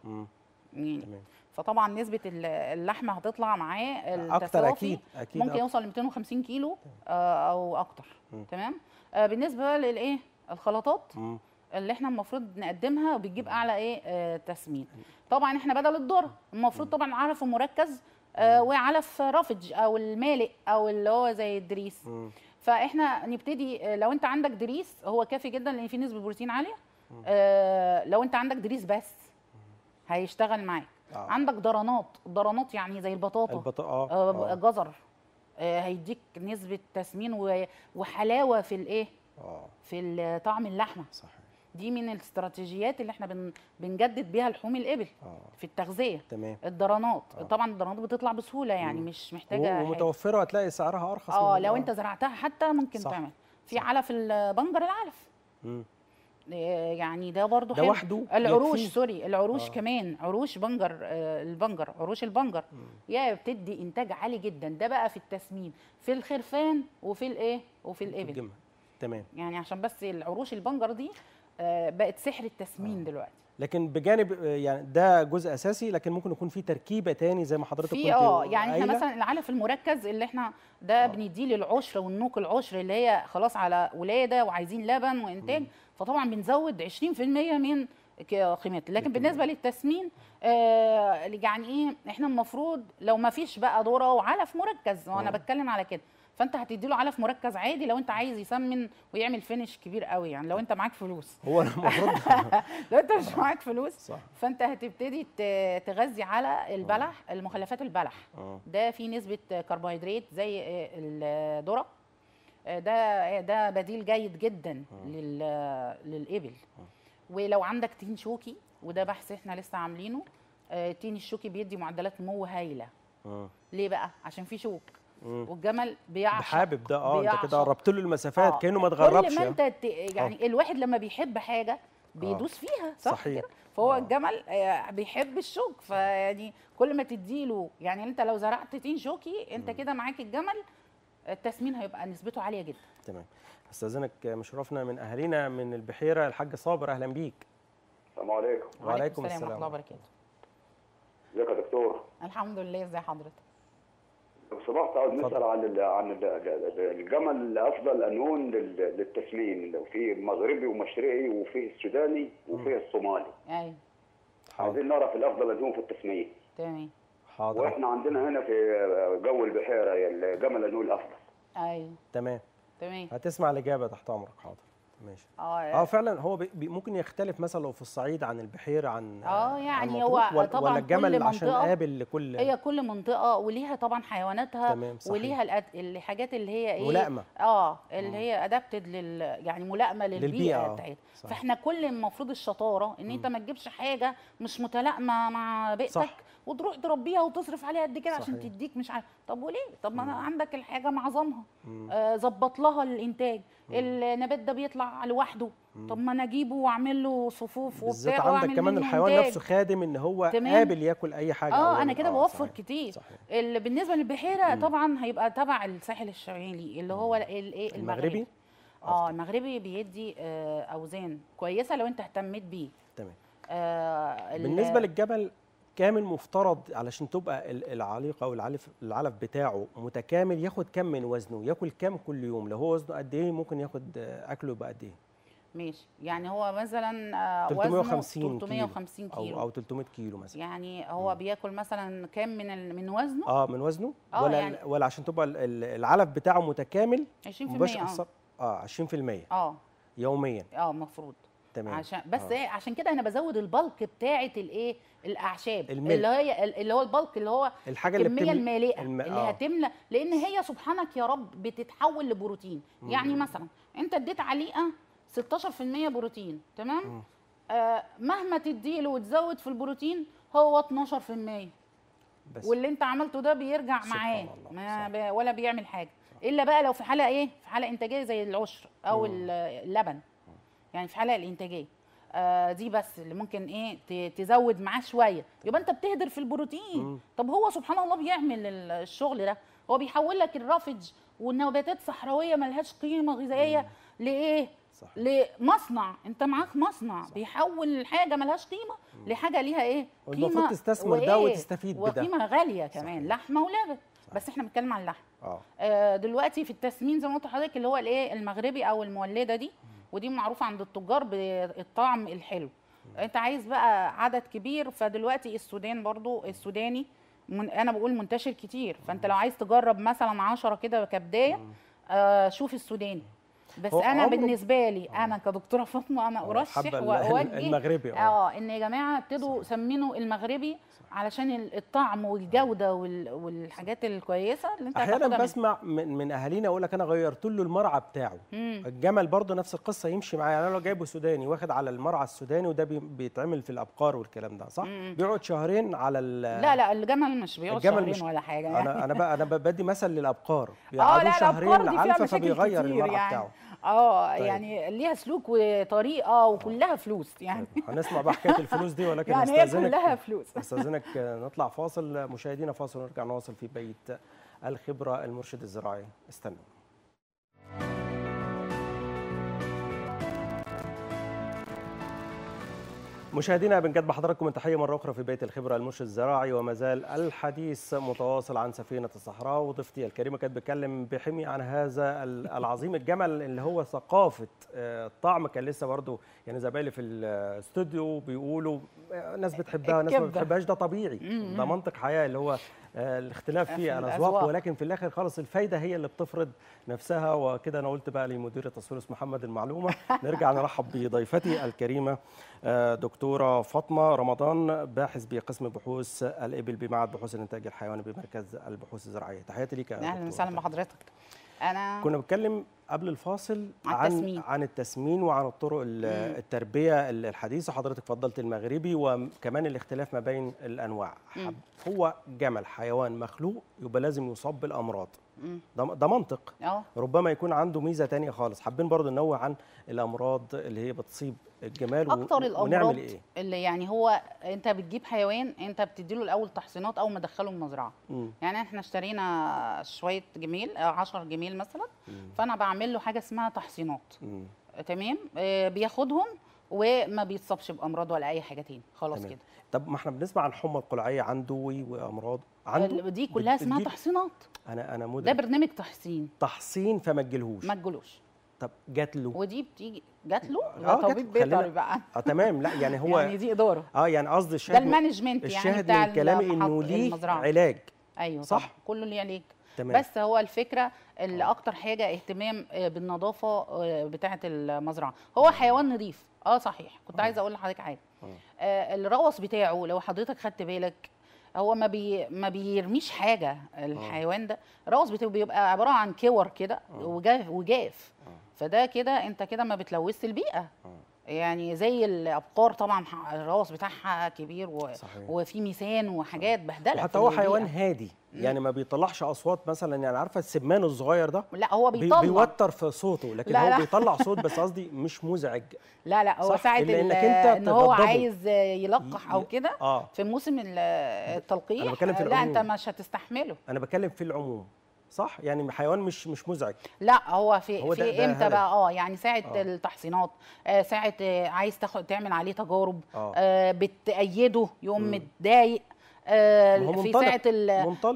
Speaker 2: يعني تمام فطبعا نسبه اللحمه هتطلع معاه اكتر اكيد اكيد ممكن أكتر. يوصل ل 250 كيلو آه او اكتر مم. تمام آه بالنسبه للايه الخلطات مم. اللي احنا المفروض نقدمها بتجيب اعلى ايه آه تسمين طبعا احنا بدل الذره المفروض طبعا علف مركز آه وعلف رافج او المالئ او اللي هو زي الدريس مم. فاحنا نبتدي آه، لو انت عندك دريس هو كافي جدا لان في نسبه بروتين عاليه آه لو انت عندك دريس بس هيشتغل معاك آه. عندك ضرنات درانات يعني زي البطاطا البط... آه. آه،, آه. جزر آه هيديك نسبه تسمين و... وحلاوه في الايه آه. في طعم اللحمه صحيح دي من الاستراتيجيات اللي احنا بنجدد بيها لحوم الابل آه. في التغذيه تمام الدرانات آه. طبعا الدرانات بتطلع بسهوله يعني مم. مش محتاجه ومتوفره
Speaker 1: هتلاقي سعرها ارخص اه لو انت
Speaker 2: زرعتها حتى ممكن صح. تعمل في صح. علف البنجر العلف مم. آه، يعني ده برضه ده وحده العروش يكفيه. سوري العروش آه. كمان عروش بنجر آه البنجر عروش البنجر م. يا بتدي انتاج عالي جدا ده بقى في التسمين في الخرفان وفي الايه وفي الابل تمام يعني عشان بس العروش البنجر دي آه، بقت سحر التسمين آه. دلوقتي
Speaker 1: لكن بجانب آه، يعني ده جزء اساسي لكن ممكن يكون في تركيبه تاني زي ما حضرتك كنت اه يعني احنا أيوة. مثلا
Speaker 2: العلف المركز اللي احنا ده آه. بنديه للعشر والنوك العشر اللي هي خلاص على ولاده وعايزين لبن وانتاج م. فطبعا بنزود 20% من قيمته لكن بالنسبه للتسمين آه يعني ايه احنا المفروض لو ما فيش بقى ذره وعلف مركز وانا بتكلم على كده فانت هتدي له علف مركز عادي لو انت عايز يسمن ويعمل فينش كبير قوي يعني لو انت معاك فلوس هو المفروض لو انت مش معاك فلوس صح. فانت هتبتدي تغذي على البلح أوه. المخلفات البلح أوه. ده فيه نسبه كربوهيدرات زي الذره آه، ده ده بديل جيد جدا آه. لل للابل آه. ولو عندك تين شوكي وده بحث احنا لسه عاملينه تين الشوكي بيدي معدلات نمو هايله ليه بقى عشان في شوك مم. والجمل بيعشق حابب ده اه انت كده قربت
Speaker 1: له المسافات آه. كانه ما تغربش كل ما انت
Speaker 2: يعني. يعني آه. الواحد لما بيحب حاجه بيدوس آه. فيها صح صحيح. كده فهو آه. الجمل آه، بيحب الشوك فيعني كل ما تديله يعني انت لو زرعت تين شوكي انت كده معاك الجمل التسمين هيبقى نسبته عاليه جدا
Speaker 1: تمام استاذنك مشرفنا من اهالينا من البحيره الحاج صابر اهلا بيك السلام عليكم وعليكم السلام ورحمه الله وبركاته ازيك يا دكتور
Speaker 2: الحمد لله ازي حضرتك
Speaker 1: لو سمحت عاوز نسال
Speaker 2: عن عن ال الجمل افضل انون للتسمين لو في مغربي ومشرقي وفي السوداني وفي الصومالي ايوه عايزين نعرف الافضل انون في التسميه تمام حاضر واحنا عندنا هنا في جو البحيره الجمل
Speaker 1: انون الافضل ايوه تمام تمام هتسمع الاجابه تحت امرك حاضر ماشي آه،, اه اه فعلا هو بي ممكن يختلف مثلا لو في الصعيد عن البحيره عن اه
Speaker 2: يعني هو ولا طبعا ولا الجمل كل عشان قابل لكل هي كل منطقه وليها طبعا حيواناتها تمام صحيح. وليها الأد... الحاجات اللي هي ايه ملائمه اه اللي هي ادابتد لل يعني ملائمه للبيئه آه، بتاعتها فاحنا كل المفروض الشطاره ان انت ما تجيبش حاجه مش متلائمه مع بيئتك صح. وتروح تربيها وتصرف عليها قد كده عشان تديك مش عارف طب وليه طب ما عندك الحاجه معظمها آه، ظبط آه لها الانتاج النبات ده بيطلع لوحده طب ما انا اجيبه واعمل له صفوف وبتاع بالذات عندك كمان الحيوان نفسه
Speaker 1: خادم ان هو قابل ياكل اي حاجه اه انا كده
Speaker 2: آه، بوفر كتير صحيح. اللي بالنسبه للبحيره طبعا هيبقى تبع الساحل الشمالي اللي هو الايه المغربي اه المغربي بيدي آه اوزان كويسه لو انت اهتميت بيه تمام آه بالنسبه
Speaker 1: للجبل كامل مفترض علشان تبقى العليقه او العلف العلف بتاعه متكامل ياخد كم من وزنه ياكل كم كل يوم لو هو وزنه قد ايه ممكن ياخد اكله يبقى قد ايه
Speaker 2: ماشي يعني هو مثلا 350 آه، 350 كيلو او,
Speaker 1: أو 300 كيلو مثلا
Speaker 2: يعني هو م. بياكل مثلا كام من من وزنه
Speaker 1: اه من وزنه آه ولا يعني ولا عشان تبقى العلف بتاعه متكامل 20% اه 20% آه،, اه يوميا اه المفروض تمام عشان بس آه. ايه
Speaker 2: عشان كده انا بزود البلك بتاعه الايه الاعشاب الملك. اللي هي اللي هو البلك اللي هو الحاجه اللي الكميه المالئه الم... اللي آه. هتملى لان هي سبحانك يا رب بتتحول لبروتين مم. يعني مثلا انت اديت عليقه 16% بروتين تمام آه مهما تديله وتزود في البروتين هو 12% بس واللي انت عملته ده بيرجع معاه ما بي ولا بيعمل حاجه صح. الا بقى لو في حاله ايه في حاله انتاجيه زي العشر او مم. اللبن يعني في حالة الانتاجيه آه دي بس اللي ممكن ايه تزود معاه شويه يبقى انت بتهدر في البروتين مم. طب هو سبحان الله بيعمل الشغل ده هو بيحول لك الرافج والنباتات صحراويه ملهاش قيمه غذائيه لايه صح. لمصنع انت معاك مصنع صح. بيحول حاجه ملهاش قيمه مم. لحاجه ليها ايه قيمه المفروض تستثمر ده وتستفيد بده وقيمه غاليه كمان صح. لحمه ولبن بس احنا بنتكلم عن اللحم آه. آه دلوقتي في التسمين زي ما قلت لحضرتك اللي هو الايه المغربي او المولده دي مم. ودي معروفه عند التجار بالطعم الحلو انت عايز بقى عدد كبير فدلوقتي السودان برضو السوداني من انا بقول منتشر كتير فانت لو عايز تجرب مثلا 10 كده كبدايه آه شوف السوداني بس انا بالنسبه لي أوه. انا كدكتوره فاطمه انا آه، ارشح واوجه المغربي آه. اه ان يا جماعه ابتدوا سمنوا المغربي علشان الطعم والجوده والحاجات الكويسه اللي انت احيانا بسمع
Speaker 1: من, من اهالينا يقول لك انا غيرت له المرعى بتاعه مم. الجمل برضه نفس القصه يمشي معايا يعني انا لو جايبه سوداني واخد على المرعى السوداني وده بيتعمل في الابقار والكلام ده صح مم. بيقعد شهرين على لا
Speaker 2: لا الجمل مش بيقعد شهرين مش ولا حاجه يعني.
Speaker 1: انا انا بدي مثل للابقار آه، بيقعدوا شهرين علفه فبيغير المرعى يعني. بتاعه
Speaker 2: اه طيب. يعني ليها سلوك وطريقه وكلها فلوس يعني طيب. هنسمع بقى حكايه الفلوس
Speaker 1: دي ولكن يعني هستاذنك كلها فلوس استاذنك نطلع فاصل مشاهدينا فاصل ونرجع نواصل في بيت الخبره المرشد الزراعي استنوا مشاهدينا بنجد بحضراتكم من تحيه مره اخرى في بيت الخبره المرشد الزراعي وما زال الحديث متواصل عن سفينه الصحراء وضيفتي الكريمه كانت بتكلم بحمي عن هذا العظيم الجمل اللي هو ثقافه الطعم آه، كان لسه برضه يعني زمايلي في الاستوديو بيقولوا آه، ناس بتحبها ناس ما بتحبهاش ده طبيعي ده منطق حياه اللي هو آه، الاختلاف في الأذواق ولكن في الآخر خالص الفايدة هي اللي بتفرض نفسها وكده أنا قلت بقى لمدير اسمه محمد المعلومة نرجع نرحب بضيفتي الكريمة آه، دكتورة فاطمة رمضان باحث بقسم بحوث الإبل بمعهد بحوث الإنتاج الحيواني بمركز البحوث الزراعية تحياتي ليك أهلا وسهلا بحضرتك انا كنا بنتكلم قبل الفاصل عن التسمين. عن التسمين وعن الطرق التربيه الحديثه حضرتك فضلت المغربي وكمان الاختلاف ما بين الانواع هو جمل حيوان مخلوق يبقى لازم يصاب بالامراض ده ده منطق أوه. ربما يكون عنده ميزه تانية خالص حابين برضه ننوه عن الامراض اللي هي بتصيب الجمال اكتر الامراض ونعمل إيه؟
Speaker 2: اللي يعني هو انت بتجيب حيوان انت بتديله الاول تحصينات اول ما تدخله المزرعه مم. يعني احنا اشترينا شويه جميل 10 آه، جميل مثلا مم. فانا بعمل له حاجه اسمها تحصينات مم. تمام آه، بياخدهم وما بيتصابش بامراض ولا اي حاجه تاني خلاص كده
Speaker 1: طب ما احنا بنسمع عن حمى القلعيه عنده وامراض عنده دي كلها اسمها تحصينات انا انا مدرك ده برنامج تحصين تحصين فما تجيلهوش ما تجيلوش طب جات له
Speaker 2: ودي بتيجي
Speaker 1: جات له آه، ده آه طبيب بيطري بقى اه تمام لا يعني هو يعني دي اداره اه يعني قصدي الشاهد ده المانجمنت يعني الشاهد من كلامي انه ليه علاج
Speaker 2: ايوه صح طب. كله ليه علاج تمام. بس هو الفكره اللي آه. اكتر حاجه اهتمام آه، بالنظافه بتاعه المزرعه هو حيوان نظيف اه صحيح كنت عايزه اقول لحضرتك حاجه آه الروث بتاعه لو حضرتك خدت بالك هو ما بي ما بيرميش حاجه آه. الحيوان ده راس بيبقى عباره عن كور كده آه. وجاف وجاف آه. فده كده انت كده ما بتلوثش البيئه يعني زي الابقار طبعا الراس بتاعها كبير و... صحيح. وفي ميثان وحاجات بهدله حتى هو حيوان
Speaker 1: هادي يعني ما بيطلعش اصوات مثلا يعني عارفه السمان الصغير ده
Speaker 2: لا هو بيطلع بيوتر
Speaker 1: في صوته لكن لا هو لا. بيطلع صوت بس قصدي مش مزعج
Speaker 2: لا لا هو ساعه ان انت ان هو عايز يلقح او كده آه. في موسم التلقيح أنا بتكلم في العموم. لا انت مش هتستحمله
Speaker 1: انا بتكلم في العموم صح يعني حيوان مش مش مزعج
Speaker 2: لا هو في هو في امتى بقى اه يعني ساعه أوه. التحصينات آه، ساعه آه، عايز تاخد تعمل عليه تجارب آه, آه، بتأيده يوم متضايق آه، في ساعه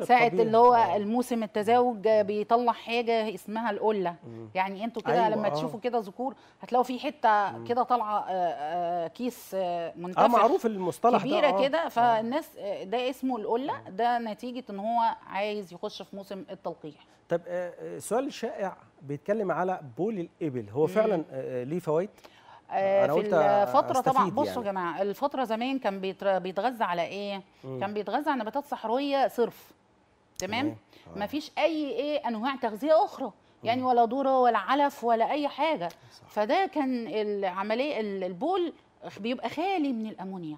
Speaker 2: ساعه اللي هو آه. الموسم التزاوج بيطلع حاجه اسمها القله يعني انتوا كده أيوة لما آه. تشوفوا كده ذكور هتلاقوا في حته كده طالعه آه، كيس منتفخ اه معروف
Speaker 1: المصطلح كبيرة ده كبيره آه. كده
Speaker 2: فالناس ده اسمه القله ده نتيجه ان هو عايز يخش في موسم التلقيح
Speaker 1: طب سؤال شائع بيتكلم على بول الابل هو فعلا ليه فوائد
Speaker 2: آه، أنا في الفتره طبعا بصوا يعني. يا يعني. جماعه الفتره زمان كان بيتغذى على ايه مم. كان بيتغذى على نباتات صحراويه صرف تمام مفيش آه. اي ايه انواع تغذيه اخرى يعني ولا ذره ولا علف ولا اي حاجه صح. فده كان العمليه البول بيبقى خالي من الامونيا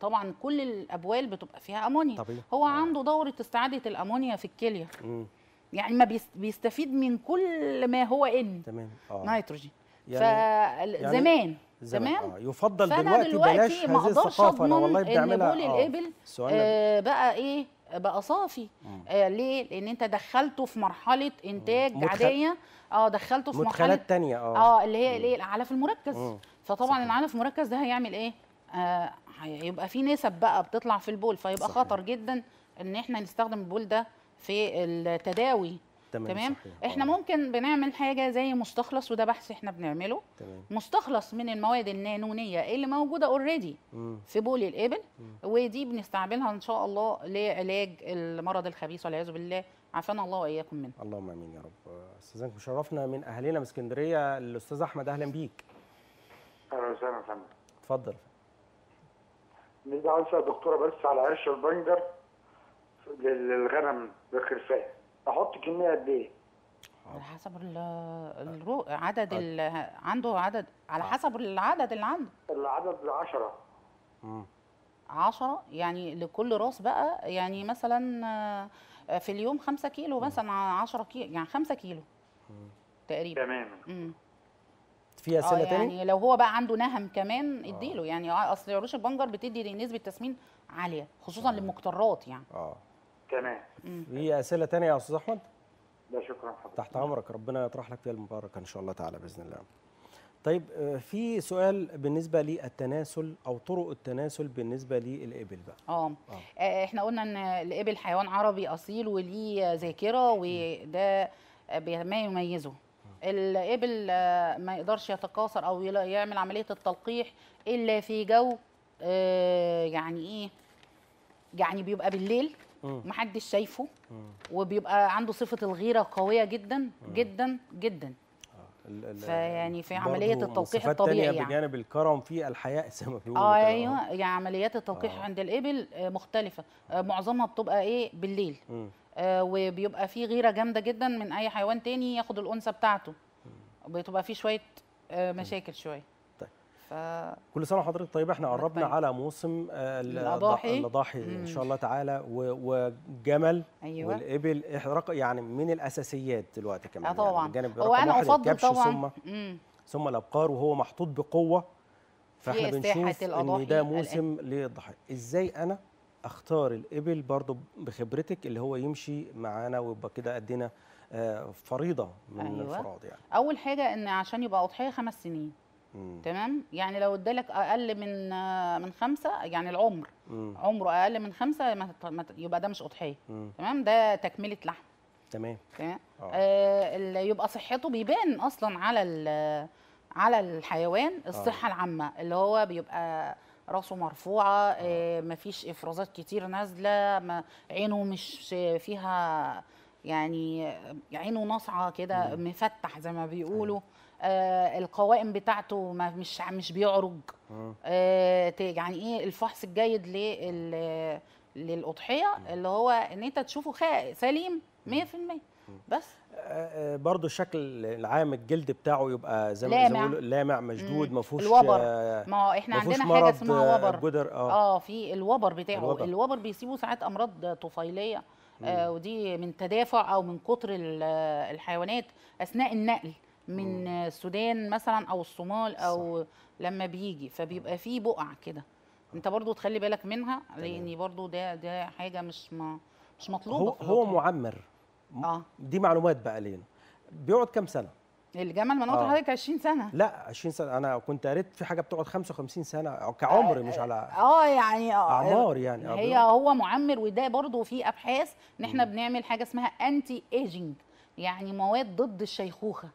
Speaker 2: طبعا كل الابوال بتبقى فيها امونيا طبيعي. هو آه. عنده دوره استعاده الامونيا في الكليه مم. يعني ما بيستفيد من كل ما هو ان تمام. آه. نيتروجين
Speaker 1: يعني فزمان يعني زمان آه. يفضل دلوقتي, دلوقتي بلاش ما هذه الثقافه انا والله بنعملها ان بول آه، الابل آه. آه
Speaker 2: بقى ايه بقى صافي آه. آه ليه لان انت دخلته في مرحله انتاج مم. عاديه اه دخلته في مرحله تانية اه اه اللي هي الايه العلف المركز مم. فطبعا صحيح. العلف المركز ده هيعمل ايه آه هيبقى في نسب بقى بتطلع في البول فيبقى صحيح. خطر جدا ان احنا نستخدم البول ده في التداوي تمام, تمام؟ صحيح. احنا أوه. ممكن بنعمل حاجه زي مستخلص وده بحث احنا بنعمله تمام. مستخلص من المواد النانونيه اللي موجوده اوريدي في بول الابل ودي بنستعملها ان شاء الله لعلاج المرض الخبيث والعياذ بالله عافانا الله واياكم
Speaker 1: منه اللهم امين يا رب استاذنك مشرفنا من اهالينا من اسكندريه الاستاذ احمد اهلا بيك اهلا وسهلا يا فندم اتفضل عايز يا دكتوره بس على عش البنجر للغنم بالخرفان احط كميه قد ايه
Speaker 2: على حسب الرو... عدد ال... عنده عدد على حسب العدد اللي عنده
Speaker 1: العدد 10 امم
Speaker 2: 10 يعني لكل راس بقى يعني مثلا آه، في اليوم 5 كيلو مثلا 10 يعني كيلو يعني 5 كيلو تقريبا
Speaker 1: تمام في اسئله آه، تاني
Speaker 2: يعني لو هو بقى عنده نهم كمان آه. اديله يعني اصل عروش البنجر بتدي نسبه تسمين عاليه خصوصا للمكترات يعني
Speaker 1: اه تمام في اسئله تانية يا استاذ احمد لا شكرا حضرتك تحت امرك ربنا يطرح لك فيها المباركه ان شاء الله تعالى باذن الله طيب آه، في سؤال بالنسبه للتناسل او طرق التناسل بالنسبه للابل بقى اه, آه.
Speaker 2: آه، احنا قلنا ان الابل حيوان عربي اصيل وليه ذاكره وده ما يميزه الابل ما يقدرش يتكاثر او يعمل عمليه التلقيح الا في جو يعني ايه يعني بيبقى بالليل محدش شايفه وبيبقى عنده صفه الغيره قويه جدا جدا جدا
Speaker 1: آه، فيعني في عمليه التلقيح الطبيعي يعني بجانب الكرم في الحياء زي ما بيقولوا اه
Speaker 2: ايوه يعني عمليات التلقيح آه. عند الابل آه، مختلفه آه معظمها بتبقى ايه بالليل آه وبيبقى في غيره جامده جدا من اي حيوان تاني ياخد الانثى بتاعته بتبقى في شويه آه، مشاكل شويه
Speaker 1: كل سنه وحضرتك طيب احنا قربنا طيب. على موسم آه، الاضاحي الاضاحي ان شاء الله تعالى وجمل أيوة. والابل يعني من الاساسيات دلوقتي كمان آه يعني طبعا يعني جانب هو انا افضل طبعا ثم ثم الابقار وهو محطوط بقوه فاحنا بنشوف ان ده موسم للضحايا ازاي انا اختار الابل برضو بخبرتك اللي هو يمشي معانا ويبقى كده ادينا آه، فريضه من أيوة. الفراد يعني
Speaker 2: اول حاجه ان عشان يبقى اضحيه خمس سنين تمام يعني لو ادالك اقل من من خمسه يعني العمر مم. عمره اقل من خمسه ما يبقى ده مش اضحيه تمام ده تكمله لحم
Speaker 3: تمام تمام آه,
Speaker 2: آه، يبقى صحته بيبان اصلا على على الحيوان آه. الصحه أوه. العامه اللي هو بيبقى راسه مرفوعه آه. آه مفيش افرازات كتير نازله ما عينه مش فيها يعني عينه ناصعه كده مفتح زي ما بيقولوا أوه. آه، القوائم بتاعته ما مش مش بيعرج آه. آه، يعني ايه الفحص الجيد لل للاضحيه اللي هو ان انت تشوفه سليم 100%
Speaker 1: بس برضه الشكل العام الجلد بتاعه يبقى زي ما بيقولوا لامع مشدود ما فيهوش الوبر ما هو احنا عندنا حاجه اسمها وبر جدر اه, آه
Speaker 2: في الوبر بتاعه الوبر, الوبر بيسيبه ساعات امراض طفيليه آه ودي من تدافع او من كتر الحيوانات اثناء النقل من السودان مثلا او الصومال او صح. لما بيجي فبيبقى فيه بقع كده انت برضو تخلي بالك منها لان برضو ده ده حاجه مش ما
Speaker 1: مش مطلوبه هو, هو معمر اه دي معلومات بقى لينا بيقعد كام سنه
Speaker 2: الجمل ما انا آه. حضرتك 20 سنه
Speaker 1: لا 20 سنه انا كنت قريت في حاجه بتقعد 55 سنه كعمر آه مش آه، على
Speaker 2: اه يعني اه اعمار يعني هي هو معمر وده برضو في ابحاث ان احنا بنعمل حاجه اسمها انتي ايجينج يعني مواد ضد الشيخوخه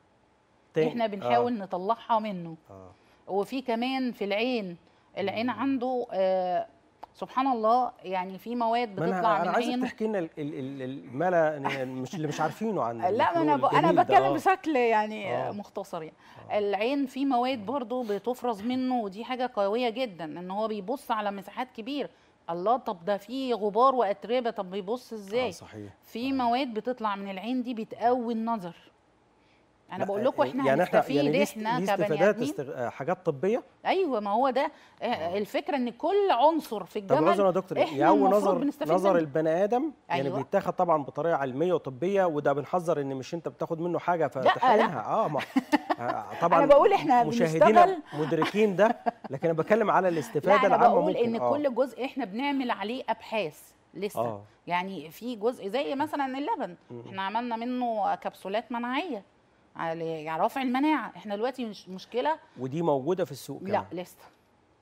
Speaker 3: تاني. احنا بنحاول آه.
Speaker 2: نطلعها منه آه. وفي كمان في العين العين عنده آه سبحان الله يعني في مواد بتطلع من عينه انا عايزك تحكي
Speaker 1: لنا الملا مش اللي مش عارفينه عن لا ما انا انا بتكلم آه. بشكل
Speaker 2: يعني آه. مختصر يعني آه. العين في مواد برضو بتفرز منه ودي حاجه قويه جدا ان هو بيبص على مساحات كبيره الله طب ده في غبار واتربه طب بيبص ازاي آه صحيح في آه. مواد بتطلع من العين دي بتقوي النظر انا بقول لكم احنا يعني هنستفيد يعني احنا استفادات استغ...
Speaker 1: آه، حاجات طبيه
Speaker 2: ايوه ما هو ده آه، آه. الفكره ان كل عنصر في الجمل طب نظر يا دكتور احنا يعني نظر نظر
Speaker 1: البني ادم يعني أيوة. يعني بيتاخد طبعا بطريقه علميه وطبيه وده بنحذر ان مش انت بتاخد منه حاجه فتحلها اه ما طبعا انا بقول احنا مشاهدين مدركين ده لكن انا بتكلم على الاستفاده العامه انا بقول ان آه. كل
Speaker 2: جزء احنا بنعمل عليه ابحاث لسه آه. يعني في جزء زي مثلا اللبن احنا عملنا منه كبسولات مناعيه على يعني رفع المناعه احنا دلوقتي مش مشكله
Speaker 1: ودي موجوده في السوق كمان لا لسه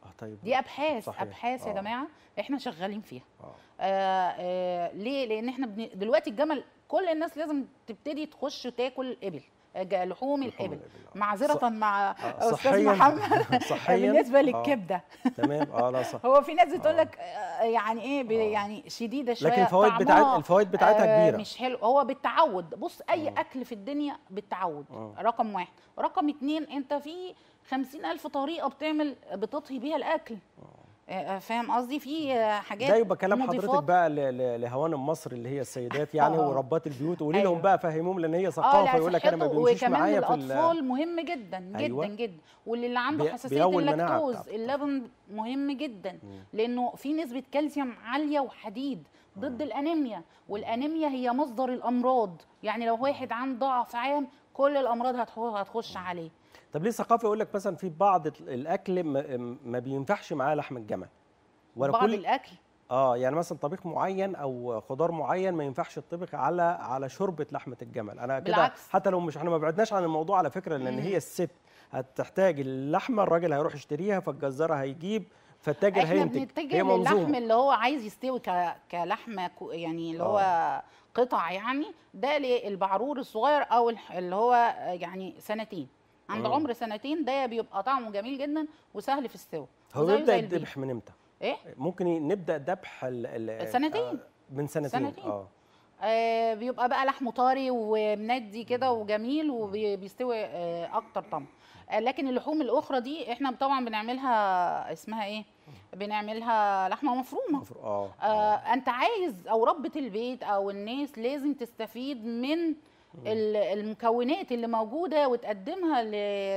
Speaker 1: اه طيب
Speaker 2: دي ابحاث صحيح. ابحاث يا آه. جماعه احنا شغالين فيها آه. آه آه ليه لان احنا بن... دلوقتي الجمل كل الناس لازم تبتدي تخش تاكل ابل لحوم الابل آه. معذره مع صح آه، آه، استاذ محمد صحيا بالنسبه للكبده
Speaker 1: تمام اه لا صح
Speaker 2: هو في ناس بتقول لك يعني ايه يعني شديده شويه لكن الفوائد بتاعت الفوائد بتاعتها كبيره مش حلو هو بالتعود بص اي اكل في الدنيا بالتعود رقم واحد رقم اتنين انت في خمسين ألف طريقة بتعمل بتطهي بيها الأكل أوه. آه، فاهم قصدي في حاجات ده يبقى كلام حضرتك
Speaker 1: بقى لهوان مصر اللي هي السيدات يعني آه. وربات البيوت قولي أيوة. لهم بقى فهموهم لان هي آه، ثقافه يقول لك انا ما بيمشيش معايا في الاطفال
Speaker 2: مهم جدا أيوة. جدا جدا واللي عنده حساسيه اللاكتوز اللبن مهم جدا لانه في نسبه كالسيوم عاليه وحديد ضد م. الانيميا والانيميا هي مصدر الامراض يعني لو واحد عنده ضعف عام كل الامراض هتخش عليه
Speaker 1: طب ليه الثقافه يقول لك مثلا في بعض الاكل ما بينفعش معاه لحم الجمل ولا بعض كل الاكل اه يعني مثلا طبيخ معين او خضار معين ما ينفعش يطبخ على على شوربه لحمه الجمل انا كده حتى لو مش احنا ما بعدناش عن الموضوع على فكره لان هي الست هتحتاج اللحمه الراجل هيروح يشتريها فالجزار هيجيب فالتاجر هينتج احنا بنتجه للحم
Speaker 2: اللي هو عايز يستوي كلحمه يعني اللي هو آه. قطع يعني ده للبعرور الصغير او اللي هو يعني سنتين عند اه. عمر سنتين ده بيبقى طعمه جميل جدا وسهل في السوى هو يبدا الذبح من امتى؟ ايه
Speaker 1: ممكن نبدا ذبح آه، سنتين آه، من سنتين, سنتين. اه
Speaker 2: آه بيبقى بقى لحمه طري ومندي كده وجميل وبيستوي آه اكتر طعم آه لكن اللحوم الاخرى دي احنا طبعا بنعملها اسمها ايه بنعملها لحمه مفرومه مفر... آه. آه. انت عايز او ربة البيت او الناس لازم تستفيد من المكونات اللي موجوده وتقدمها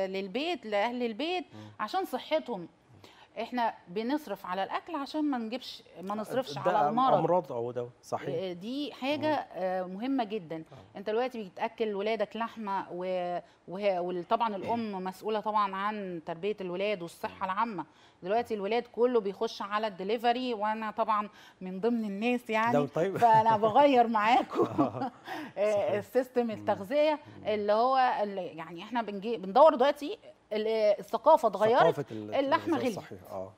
Speaker 2: للبيت لاهل البيت عشان صحتهم احنا بنصرف على الاكل عشان ما نجيبش ما نصرفش على المرض امراض
Speaker 1: او ده صحيح آه،
Speaker 2: دي حاجه مم. آه، مهمه جدا آه. انت دلوقتي بتاكل ولادك لحمه و... وطبعا الام مسؤوله طبعا عن تربيه الولاد والصحه العامه دلوقتي الولاد كله بيخش على الدليفري وانا طبعا من ضمن الناس يعني طيب. فانا بغير معاكم آه. السيستم التغذيه اللي هو اللي يعني احنا بنجي بندور دلوقتي الثقافه اتغيرت اللحمه غليت اه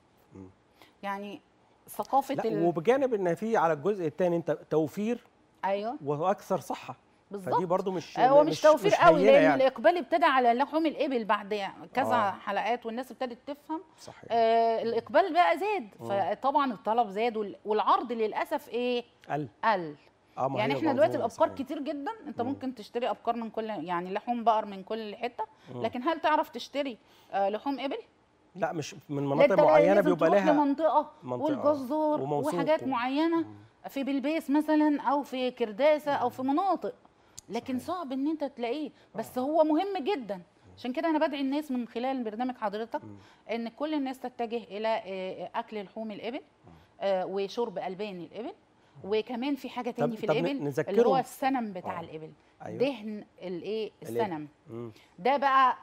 Speaker 2: يعني ثقافه لا
Speaker 1: وبجانب ان في على الجزء الثاني انت توفير ايوه واكثر صحه
Speaker 2: بالظبط فدي برضو
Speaker 1: مش آه، هو مش, مش توفير مش قوي لان يعني.
Speaker 2: الاقبال ابتدى على لحوم الابل بعد كذا آه. حلقات والناس ابتدت تفهم صحيح آه الاقبال بقى زاد آه. فطبعا الطلب زاد والعرض للاسف ايه قل قل
Speaker 1: آه، يعني احنا دلوقتي الابقار كتير
Speaker 2: جدا انت مم. ممكن تشتري ابقار من كل يعني لحوم بقر من كل حته لكن هل تعرف تشتري آه لحوم ابل
Speaker 1: لا مش من مناطق معينه بيبقى لها منطقه, منطقة والجزار وحاجات
Speaker 2: معينه في بلبيس مثلا او في كرداسه او في مناطق لكن صحيح. صعب ان انت تلاقيه آه. بس هو مهم جدا عشان كده انا بدعي الناس من خلال برنامج حضرتك ان كل الناس تتجه الى آه، اكل لحوم الابل وشرب البان الابل وكمان في حاجه تاني في الابل اللي هو السنم بتاع آه. الابل أيوه. دهن الايه السنم ده بقى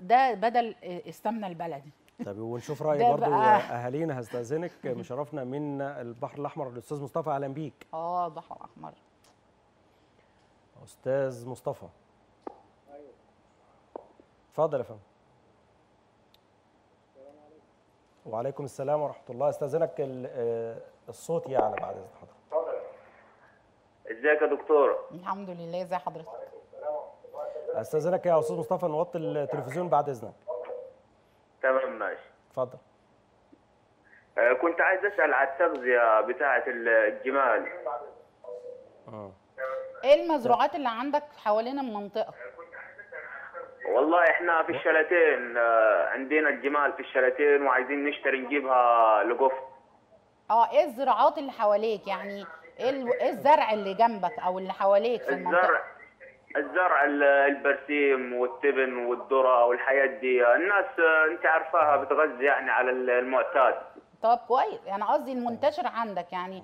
Speaker 2: ده بدل السمنه آه، البلدي
Speaker 1: طب ونشوف راي برضو بقى... اهالينا هستاذنك مشرفنا من البحر الاحمر الاستاذ مصطفى اهلا بيك
Speaker 2: اه البحر الاحمر
Speaker 1: استاذ مصطفى ايوه اتفضل يا فندم وعليكم السلام ورحمه الله استاذنك آه، الصوت يعلى بعد اذن حضرتك
Speaker 2: ازيك يا دكتوره الحمد لله ازي حضرتك
Speaker 1: استاذنك يا استاذ مصطفى نوطي التلفزيون بعد اذنك تمام ماشي اتفضل آه، كنت عايز اسال على التغذيه بتاعه الجمال اه
Speaker 2: ايه المزروعات اللي عندك حوالين المنطقه والله احنا في الشلاتين آه، عندنا الجمال في الشلاتين وعايزين نشتري نجيبها لقفط اه ايه الزراعات اللي حواليك يعني ايه الزرع اللي جنبك او اللي حواليك في المنطقه الزرع الزرع البرسيم والتبن والذره والحاجات دي الناس آه، انت عارفاها بتغذي يعني على المعتاد طب كويس يعني قصدي المنتشر عندك يعني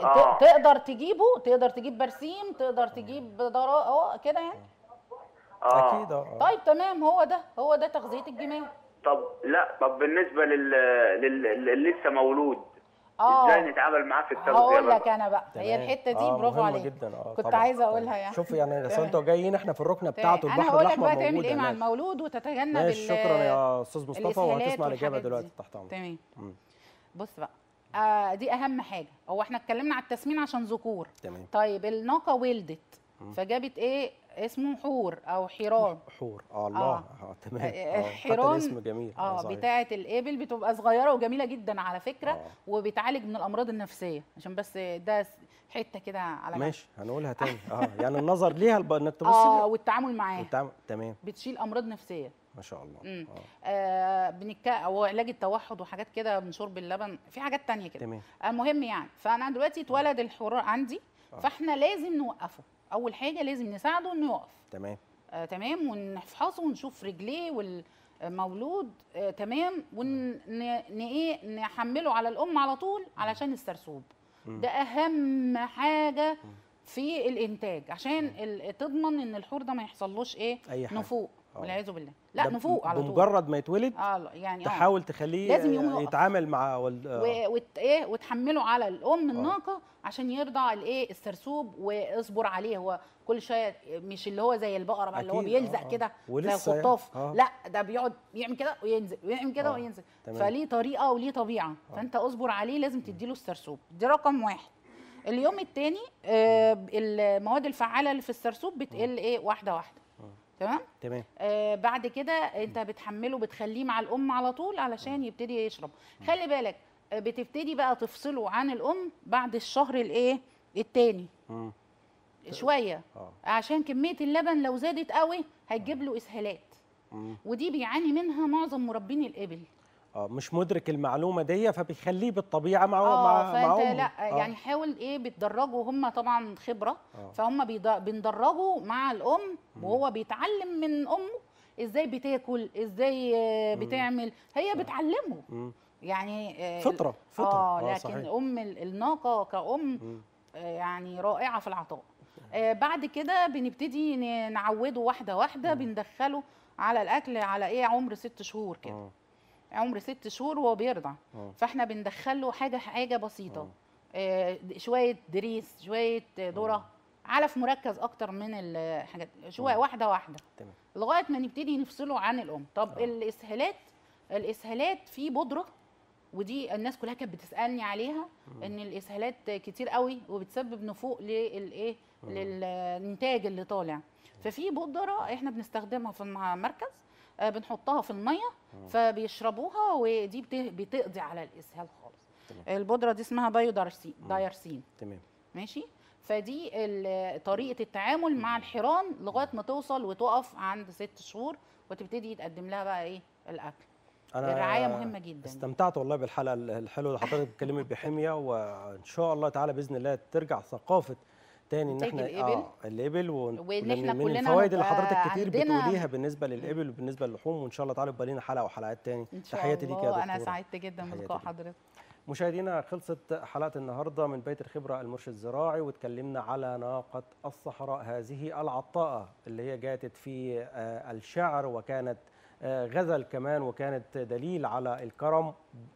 Speaker 2: آه. تقدر تجيبه تقدر تجيب برسيم تقدر تجيب ذره اهو كده يعني آه. اكيد اه طيب تمام هو ده هو ده تغذيه الجمال طب لا
Speaker 1: طب بالنسبه لل, لل... لل... لسه مولود ازاي آه. نتعامل معاه في التغذيه هقول لك انا
Speaker 2: بقى هي الحته دي آه برافو عليك جدا
Speaker 1: آه كنت طبعًا. عايزه
Speaker 2: اقولها يعني شوف يعني انتوا
Speaker 1: جايين احنا في الركنه بتاعته البحر الاحمر انا هقول لك بقى تعمل ايه مع
Speaker 2: المولود وتتجنب ال شكرا يا استاذ مصطفى وهتسمع الاجابه دلوقتي تحت امرك تمام بص بقى آه دي اهم حاجه هو احنا اتكلمنا على التسمين عشان ذكور تمام طيب الناقه ولدت فجابت ايه اسمه حور او حيران
Speaker 1: حور اه الله آه. آه. تمام آه. آه، حيران اسم جميل اه, آه بتاعه
Speaker 2: الابل بتبقى صغيره وجميله جدا على فكره آه. وبتعالج من الامراض النفسيه عشان بس ده حته كده على ماشي
Speaker 1: هنقولها تاني اه يعني النظر ليها الب... انك تبص اه
Speaker 2: والتعامل معاها والتعامل... تمام بتشيل امراض نفسيه ما شاء الله امم اه, آه بنك وعلاج التوحد وحاجات كده من شرب اللبن في حاجات تانية كده تمام المهم آه، يعني فانا دلوقتي اتولد الحرار عندي آه. فاحنا لازم نوقفه اول حاجه لازم نساعده انه يقف تمام آه تمام ونفحصه ونشوف رجليه والمولود آه تمام ون ايه نحمله على الام على طول علشان السرسوب مم. ده اهم حاجه مم. في الانتاج عشان تضمن ان الحور ده ما يحصلوش ايه أي حاجة. نفوق آه. والعياذ بالله لا نفوق على طول بمجرد ما يتولد اه يعني تحاول
Speaker 1: آه. تخليه لازم يقوم يتعامل مع وال... آه.
Speaker 2: و... وت... ايه وتحمله على الام الناقه عشان يرضع الايه السرسوب واصبر عليه هو كل شويه مش اللي هو زي البقره بقى اللي هو بيلزق آه. كده زي يعني. الخطاف آه. لا ده بيقعد يعمل كده وينزل ويعمل كده آه. وينزل تمام. فليه طريقه وليه طبيعه آه. فانت اصبر عليه لازم تديله السرسوب دي رقم واحد اليوم الثاني آه المواد الفعاله اللي في السرسوب بتقل ايه واحده واحده تمام تمام آه بعد كده انت بتحمله بتخليه مع الام على طول علشان يبتدي يشرب خلي بالك آه، بتبتدي بقى تفصله عن الام بعد الشهر الايه التاني شويه آه. عشان كميه اللبن لو زادت قوي هتجيب له اسهالات ودي بيعاني منها معظم مربين الابل
Speaker 1: آه، مش مدرك المعلومه دي فبيخليه بالطبيعه مع آه، مع مع امه لا آه. يعني
Speaker 2: حاول ايه بتدرجوا هم طبعا خبره فهم بندرجوا مع الام وهو بيتعلم من امه ازاي بتاكل ازاي بتعمل هي بتعلمه مم. يعني فطره فطره اه لكن صحيح. ام الناقه كأم مم. يعني رائعه في العطاء آه بعد كده بنبتدي نعوده واحده واحده مم. بندخله على الاكل على ايه عمر ست شهور كده عمر ست شهور وهو بيرضع اه. فاحنا بندخل له حاجه حاجه بسيطه اه. آه، شويه دريس شويه ذره علف مركز اكتر من الحاجات شويه واحده واحده تمام لغايه ما نبتدي نفصله عن الام طب أوه. الاسهالات الاسهالات في بودره ودي الناس كلها كانت بتسالني عليها مم. ان الاسهالات كتير قوي وبتسبب نفوق للايه للانتاج اللي طالع ففي بودره احنا بنستخدمها في المركز آه، بنحطها في الميه فبيشربوها ودي بتقضي على الاسهال خالص تمام. البودره دي اسمها بايو دايرسين تمام ماشي فدي طريقه التعامل مع الحيران لغايه ما توصل وتقف عند ست شهور وتبتدي يتقدم لها بقى ايه الاكل أنا الرعايه مهمه جدا
Speaker 1: استمتعت والله بالحلقه الحلوه اللي حضرتك بتتكلمي بحميه وان شاء الله تعالى باذن الله ترجع ثقافه تاني ان احنا الإبل. اه الابل احنا من الفوائد اللي حضرتك كتير بتقوليها بالنسبه للابل وبالنسبه للحوم وان شاء الله تعالى يبقى لنا حلقه وحلقات تاني تحياتي ليك يا دكتوره انا سعدت جدا بلقاء حضرتك مشاهدينا خلصت حلقه النهارده من بيت الخبره المرشد الزراعي واتكلمنا على ناقه الصحراء هذه العطاءه اللي هي جاتت في آه، الشعر وكانت آه، غزل كمان وكانت دليل على الكرم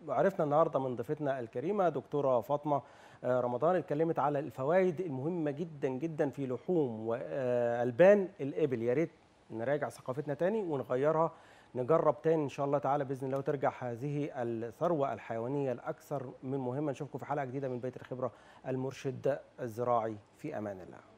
Speaker 1: عرفنا النهارده من ضيفتنا الكريمه دكتوره فاطمه آه، رمضان اتكلمت على الفوائد المهمه جدا جدا في لحوم والبان الابل يا ريت نراجع ثقافتنا تاني ونغيرها نجرب تاني ان شاء الله تعالى باذن الله وترجع هذه الثروه الحيوانيه الاكثر من مهمه نشوفكم في حلقه جديده من بيت الخبره المرشد الزراعي في امان الله